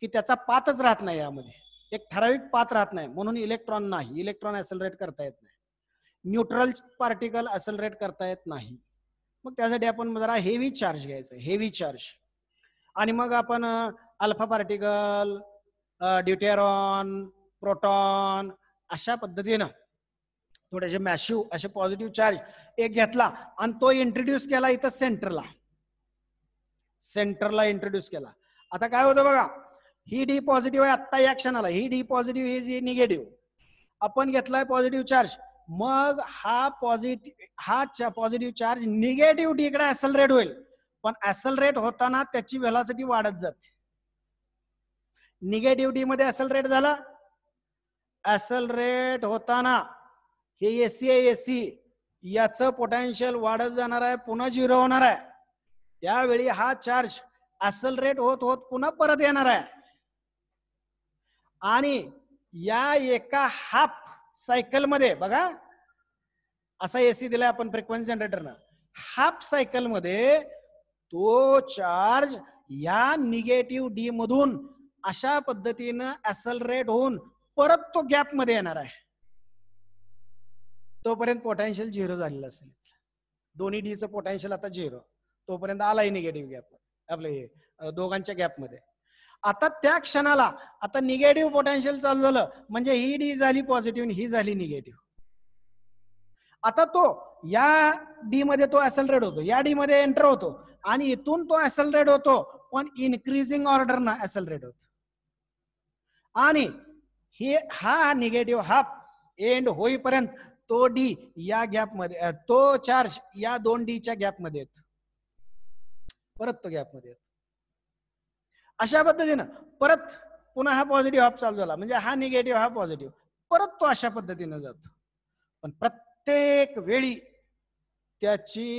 की त्याचा पातच राहत नाही यामध्ये एक ठराविक पात राहत नाही म्हणून इलेक्ट्रॉन नाही इलेक्ट्रॉन असलरेट करता येत नाही न्यूट्रल पार्टिकल असलरेट करता येत नाही मग त्यासाठी आपण जरा हेवी चार्ज घ्यायचं हेवी चार्ज आणि मग आपण अल्फा पार्टिकल ड्युटेरॉन प्रोटॉन अशा पद्धतीनं थोडेसे मॅशिव असे पॉझिटिव्ह चार्ज एक घेतला आणि तो इंट्रोड्यूस केला इथं सेंटरला सेंटरला इंट्रोड्यूस केला आता काय होतं बघा ही डी पॉझिटिव्ह आहे आत्ता या क्षणाला ही डी पॉझिटिव्ह ही डी निगेटिव्ह आपण घेतलाय पॉझिटिव्ह चार्ज मग हा पॉझिटिव्ह हा पॉझिटिव्ह चार्ज निगेटिव्ह इकडे ऍसलरेट होईल पण ऍसलरेट होताना त्याची व्हेलॉसिटी वाढत जाते निगेटिव्हिटी मध्ये ऍसलरेट झाला ऍसलरेट होताना हे एसी आहे एसी याच पोटेन्शियल वाढत जाणार आहे पुन्हा झिरो होणार आहे त्यावेळी हा चार्ज ऍसलरेट होत होत पुन्हा परत येणार आहे आणि या एका हाफ सायकलमध्ये बघा असा एसी दिलाय आपण फ्रिक्वेन्सी जनरेटरनं हाफ मध्ये तो चार्ज या निगेटिव्ह डी मधून अशा पद्धतीनं ऍसलरेट होऊन परत तो गॅप मध्ये येणार आहे तोपर्यंत पोटेन्शियल झिरो झालेलं असेल दोन्ही डीचं पोटेन्शियल आता झिरो तोपर्यंत आलाय निगेटिव्ह गॅप आपले दोघांच्या गॅपमध्ये आता त्या क्षणाला आता निगेटिव्ह पोटेन्शियल चालू झालं म्हणजे ही डी झाली पॉझिटिव्ह ही झाली निगेटिव्ह आता तो या डी मध्ये तो ऍसलरेट होतो या डी मध्ये एंटर होतो आणि इथून तो ऍसलरेट होतो पण इन्क्रीजिंग ऑर्डर ना ऍसलरेट होतो आणि हे हा निगेटिव्ह हा एंड होईपर्यंत तो डी या गॅप मध्ये तो चार्ज या दोन डीच्या गॅपमध्ये येतो परत तो गॅपमध्ये येतो अशा पद्धतीनं परत पुन्हा हा पॉझिटिव्ह हाफ चालू झाला म्हणजे हा निगेटिव्ह हा पॉझिटिव्ह परत तो अशा पद्धतीनं जातो पण प्रत्येक वेळी त्याची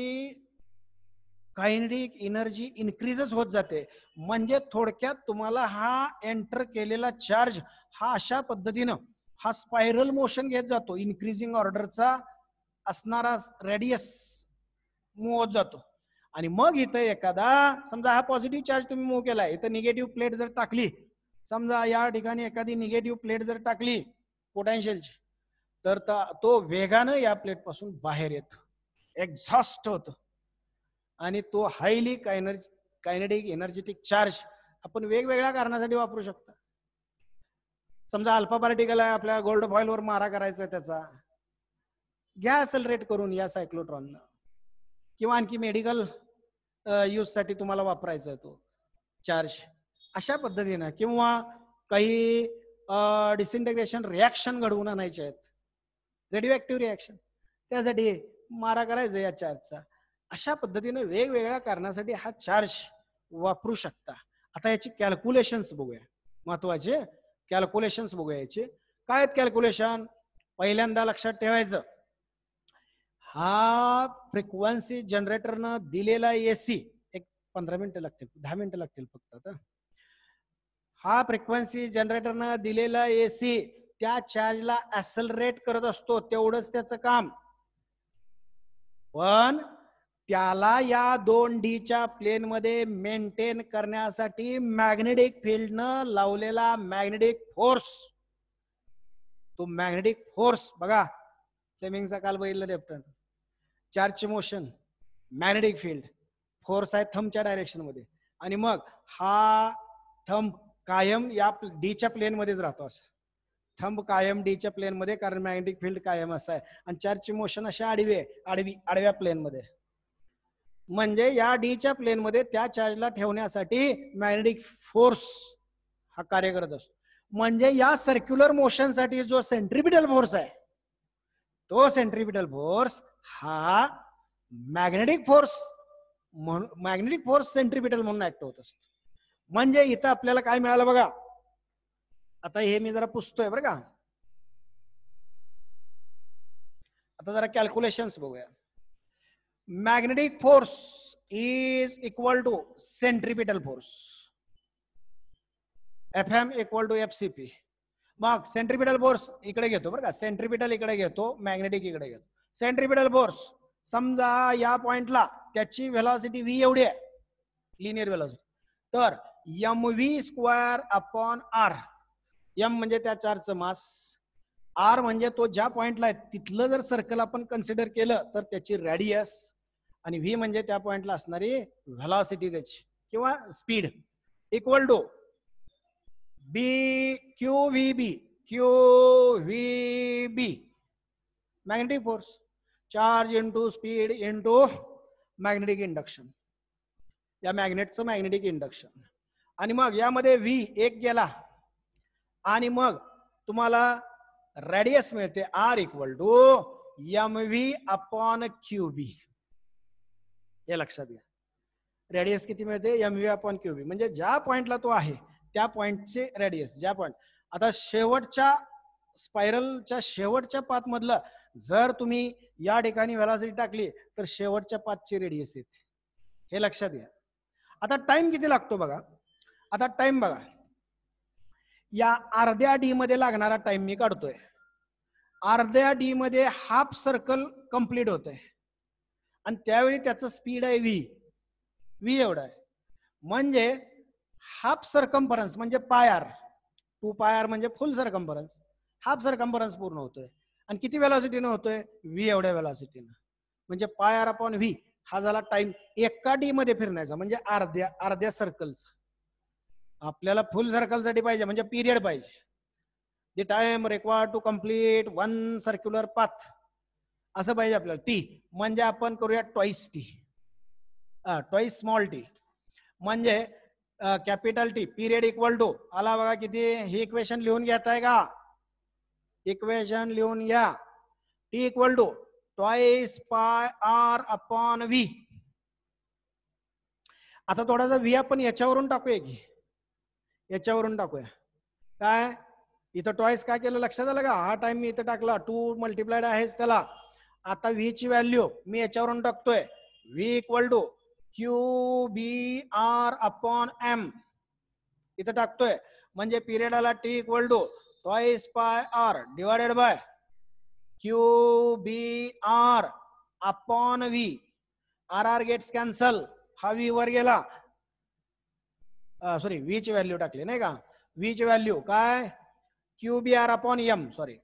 कायनेटिक एनर्जी इन्क्रीजच होत जाते म्हणजे थोडक्यात तुम्हाला हा एंटर केलेला चार्ज हा अशा पद्धतीनं हा स्पायरल मोशन घेत जातो इन्क्रीजिंग ऑर्डरचा असणारा रेडियस मूव होत जातो आणि मग इथं एखादा समजा हा पॉझिटिव्ह चार्ज तुम्ही मूव्ह केला इथं निगेटिव्ह प्लेट जर टाकली समजा या ठिकाणी एखादी निगेटिव्ह प्लेट जर टाकली पोटॅन्शियलची तर तो वेगानं या प्लेट पासून बाहेर येतो एक्झॉस्ट होतो आणि तो हायली कायनर्जी कायनेटिक एनर्जेटिक चार्ज आपण वेगवेगळ्या कारणासाठी वापरू शकता समजा अल्फा पार्टिकल आहे आपल्या गोल्ड वर मारा करायचा त्याचा घ्या असेल रेट करून या सायक्लोट्रॉननं किंवा आणखी मेडिकल यूजसाठी तुम्हाला वापरायचा तो चार्ज अशा पद्धतीनं किंवा काही डिसइंटिग्रेशन रिॲक्शन घडवून आणायचे आहेत रेडिओ ऍक्टिव्ह रिॲक्शन त्यासाठी मारा करायचा या चार्जचा अशा पद्धतीने वेगवेगळ्या कारणासाठी हा चार्ज वापरू शकता आता याची कॅल्क्युलेशन्स बघूया महत्वाचे कॅल्क्युलेशन्स बघूया याचे काय आहेत कॅल्क्युलेशन पहिल्यांदा लक्षात ठेवायचं हा फ्रिक्वेन्सी जनरेटरनं दिलेला एसी एक पंधरा मिनिटं लागतील दहा मिनिटं लागतील फक्त आता हा फ्रिक्वेन्सी जनरेटरनं दिलेला एसी त्या चार्जला ऍसलरेट करत असतो तेवढंच त्याचं काम पण त्याला या दोन डीच्या प्लेन मध्ये मेंटेन करण्यासाठी मॅग्नेटिक फील्डनं लावलेला मॅग्नेटिक फोर्स तो मॅग्नेटिक फोर्स बघा फ्लेमिंगचा काल बघितलं लेफ्टन चार्जचे मोशन मॅग्नेटिक फील्ड फोर्स आहे थंबच्या डायरेक्शन मध्ये आणि मग हा थंब कायम या डीच्या मध्येच राहतो असं थंब कायम डीच्या मध्ये कारण मॅग्नेटिक फील्ड कायम असं आहे आणि ची मोशन अशा आडवे आडवी आडव्या प्लेन मध्ये म्हणजे या डीच्या मध्ये त्या चार्जला ठेवण्यासाठी मॅग्नेटिक फोर्स हा कार्य करत असतो म्हणजे या सर्क्युलर मोशनसाठी जो सेंट्रिपिटल फोर्स आहे तो सेंट्रीपिटल फोर्स हा मॅग्नेटिक फोर्स म्हणून मॅग्नेटिक फोर्स सेंट्रीपिटल म्हणून ऍक्ट होत असतो म्हणजे इथं आपल्याला काय मिळालं बघा आता हे मी जरा पुसतोय बरं का आता जरा कॅल्क्युलेशन्स बघूया magnetic force is equal to centripetal force F M equal to F C P मग सेंट्रिपिटल बोर्स इकडे घेतो बरं का सेंट्रीपिटल इकडे घेतो मॅग्नेटिक इकडे घेतो सेंट्रिपिटल बोर्स समजा या पॉइंटला त्याची व्हेलॉसिटी व्ही एवढी आहे लिनियर व्हेलॉसिटी तर M V square upon R M म्हणजे त्या चार्ज मास आर म्हणजे तो ज्या पॉइंटला आहे तिथलं जर सर्कल आपण कन्सिडर केलं तर त्याची रॅडियस आणि व्ही म्हणजे त्या पॉइंटला असणारी व्हेलॉसिटी त्याची किंवा speed equal to B Q V B Q V B magnetic force charge into speed into magnetic induction या मॅग्नेटचं मॅग्नेटिक इंडक्शन आणि मग यामध्ये व्ही एक गेला आणि मग तुम्हाला रेडियस मिळते R equal to M V upon Q B हे लक्षात घ्या रेडियस किती मिळते M V upon Q B म्हणजे ज्या पॉइंटला तो आहे त्या पॉइंटचे रेडियस ज्या पॉइंट आता शेवटच्या स्पायरलच्या शेवटच्या पात मधलं जर तुम्ही या ठिकाणी व्हेलॉसिटी टाकली तर शेवटच्या पाथचे रेडियस येते हे लक्षात घ्या आता टाइम किती लागतो बघा आता टाइम बघा या अर्ध्या डी मध्ये लागणारा टाइम मी काढतोय अर्ध्या डी मध्ये हाफ सर्कल कम्प्लीट होत आहे आणि त्यावेळी त्याचं स्पीड आहे व्ही व्ही एवढा आहे म्हणजे हाफ सरकम्फरन्स म्हणजे पायार टू पायार म्हणजे फुल सरकम्फरन्स हाफ सरकम्फरन्स पूर्ण होतोय आणि किती वेलॉसिटीनं होतोय व्ही एवढ्या वेलॉसिटीनं म्हणजे पायार अपॉन व्ही हा झाला टाइम एका डी मध्ये फिरण्याचा म्हणजे अर्ध्या अर्ध्या सर्कलचा आपल्याला फुल सर्कलसाठी पाहिजे म्हणजे पिरियड पाहिजे the time required to complete one circular path असं पाहिजे आपल्याला टी म्हणजे आपण करूया twice T twice small T म्हणजे capital T period equal to आला बघा किती हे इक्वेशन लिहून घेताय का इक्वेशन लिहून घ्या T equal to twice pi R upon V आता थोडासा व्ही आपण याच्यावरून टाकूया की याच्यावरून टाकूया काय इथं टॉईस काय केलं लक्षात आलं का हा टाइम मी इथं टाकला टू मल्टीप्लाइड आहेच त्याला आता व्ही ची व्हॅल्यू मी याच्यावरून टाकतोय V equal to Q B R upon M इथं टाकतोय म्हणजे पिरियड आला T equal to twice by R divided by Q B R upon V R R gets cancel हा व्ही वर गेला सॉरी व्ही ची व्हॅल्यू टाकली नाही का व्ही ची व्हॅल्यू काय Q B R upon M sorry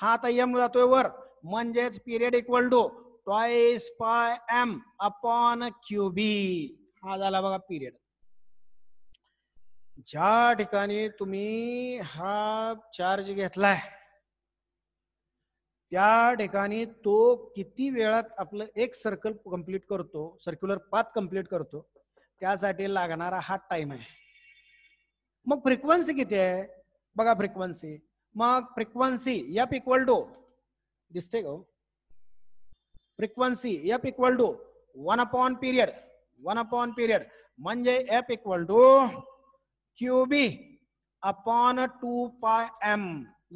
हा आता एम जातोय वर म्हणजेच period equal to twice pi M upon QB हा झाला बघा पिरियड ज्या ठिकाणी तुम्ही हा चार्ज घेतलाय त्या ठिकाणी तो किती वेळात आपलं एक सर्कल कंप्लीट करतो सर्क्युलर पाथ कंप्लीट करतो त्यासाठी लागणारा हा टाइम आहे मग फ्रिक्वन्सी किती आहे बघा फ्रिक्वन्सी मग फ्रिक्वन्सी या इक्वल टू दिसते का हो? Frequency F equal to one upon period one upon period म्हणजे F equal to QB upon two pi M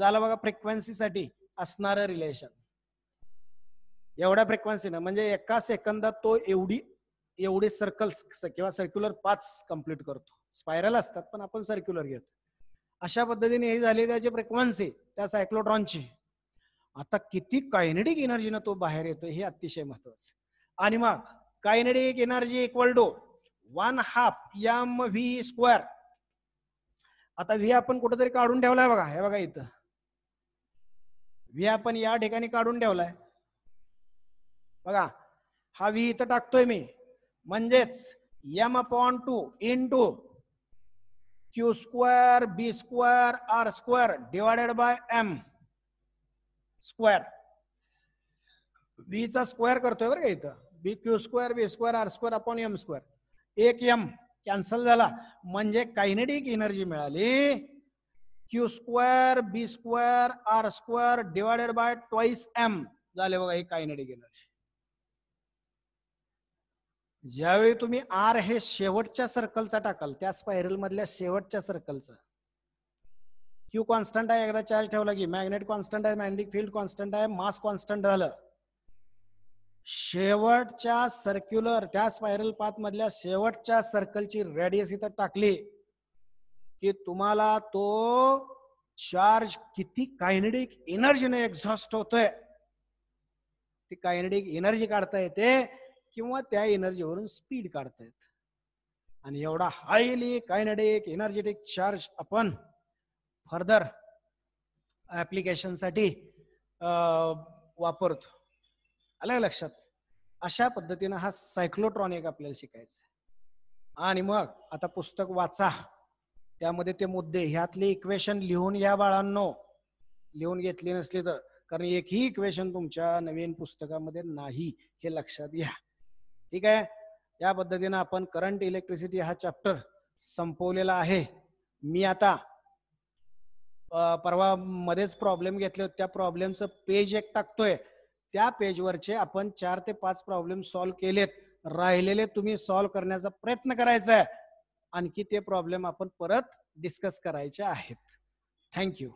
झालं बघा साठी असणार रिलेशन एवढ्या ना म्हणजे एका सेकंदात तो एवढी एवढे सर्कल्स किंवा सर्क्युलर पाच कंप्लीट करतो स्पायरल असतात पण आपण सर्क्युलर घेतो अशा पद्धतीने ही झाली त्याची फ्रिक्वेन्सी त्या सायक्लोट्रॉनची आता किती कायनेटिक एनर्जीनं तो बाहेर येतो हे अतिशय महत्वाचं आणि मग kinetic energy equal to one half M V square आता व्ही आपण कुठेतरी काढून ठेवलाय बघा हे बघा इथं व्ही आपण या ठिकाणी काढून ठेवलाय बघा हा व्ही इथं टाकतोय मी म्हणजेच M upon two in two Q square B square R square divided by M square बीचा स्क्वेअर करतोय बरं का इथं B Q square B square R square upon M square एक एम कॅन्सल झाला म्हणजे कायनेडिक एनर्जी मिळाली Q square B square R square divided by twice M झाले बघा ही कायनेडिक एनर्जी ज्यावेळी तुम्ही आर हे शेवटच्या सर्कलचा टाकाल त्या स्पायरल मधल्या शेवटच्या सर्कलचा क्यू कॉन्स्टंट आहे एकदा चार्ज ठेवला की मॅग्नेट कॉन्स्टंट आहे मॅग्नेटिक फील्ड कॉन्स्टंट आहे मास कॉन्स्टंट झालं शेवटच्या सर्क्युलर त्या स्पायरल पाथ मधल्या शेवटच्या सर्कलची रेडियस इथं टाकली की तुम्हाला तो चार्ज किती कायनेडिक एनर्जीने एक्झॉस्ट होतोय ती कायनेडिक एनर्जी काढता येते किंवा त्या एनर्जीवरून स्पीड काढता येत आणि एवढा हायली कायनेडिक एनर्जेटिक चार्ज आपण फर्दर ॲप्लिकेशनसाठी वापरतो आलं लक्षात अशा पद्धतीनं हा सायक्लोट्रॉन एक आपल्याला शिकायचा आणि मग आता पुस्तक वाचा त्यामध्ये ते मुद्दे ह्यातले इक्वेशन लिहून या बाळांनो लिहून घेतली नसली तर कारण एकही इक्वेशन तुमच्या नवीन पुस्तकामध्ये नाही हे लक्षात घ्या ठीक आहे या पद्धतीनं आपण करंट इलेक्ट्रिसिटी हा चॅप्टर संपवलेला आहे मी आता परवा मध्येच प्रॉब्लेम घेतले त्या प्रॉब्लेमचं पेज एक टाकतोय त्या पेजवरचे आपण चार ते पाच प्रॉब्लेम सॉल्व्ह केलेत राहिलेले तुम्ही सॉल्व्ह करण्याचा प्रयत्न करायचा आहे आणखी ते प्रॉब्लेम आपण परत डिस्कस करायचे आहेत थँक्यू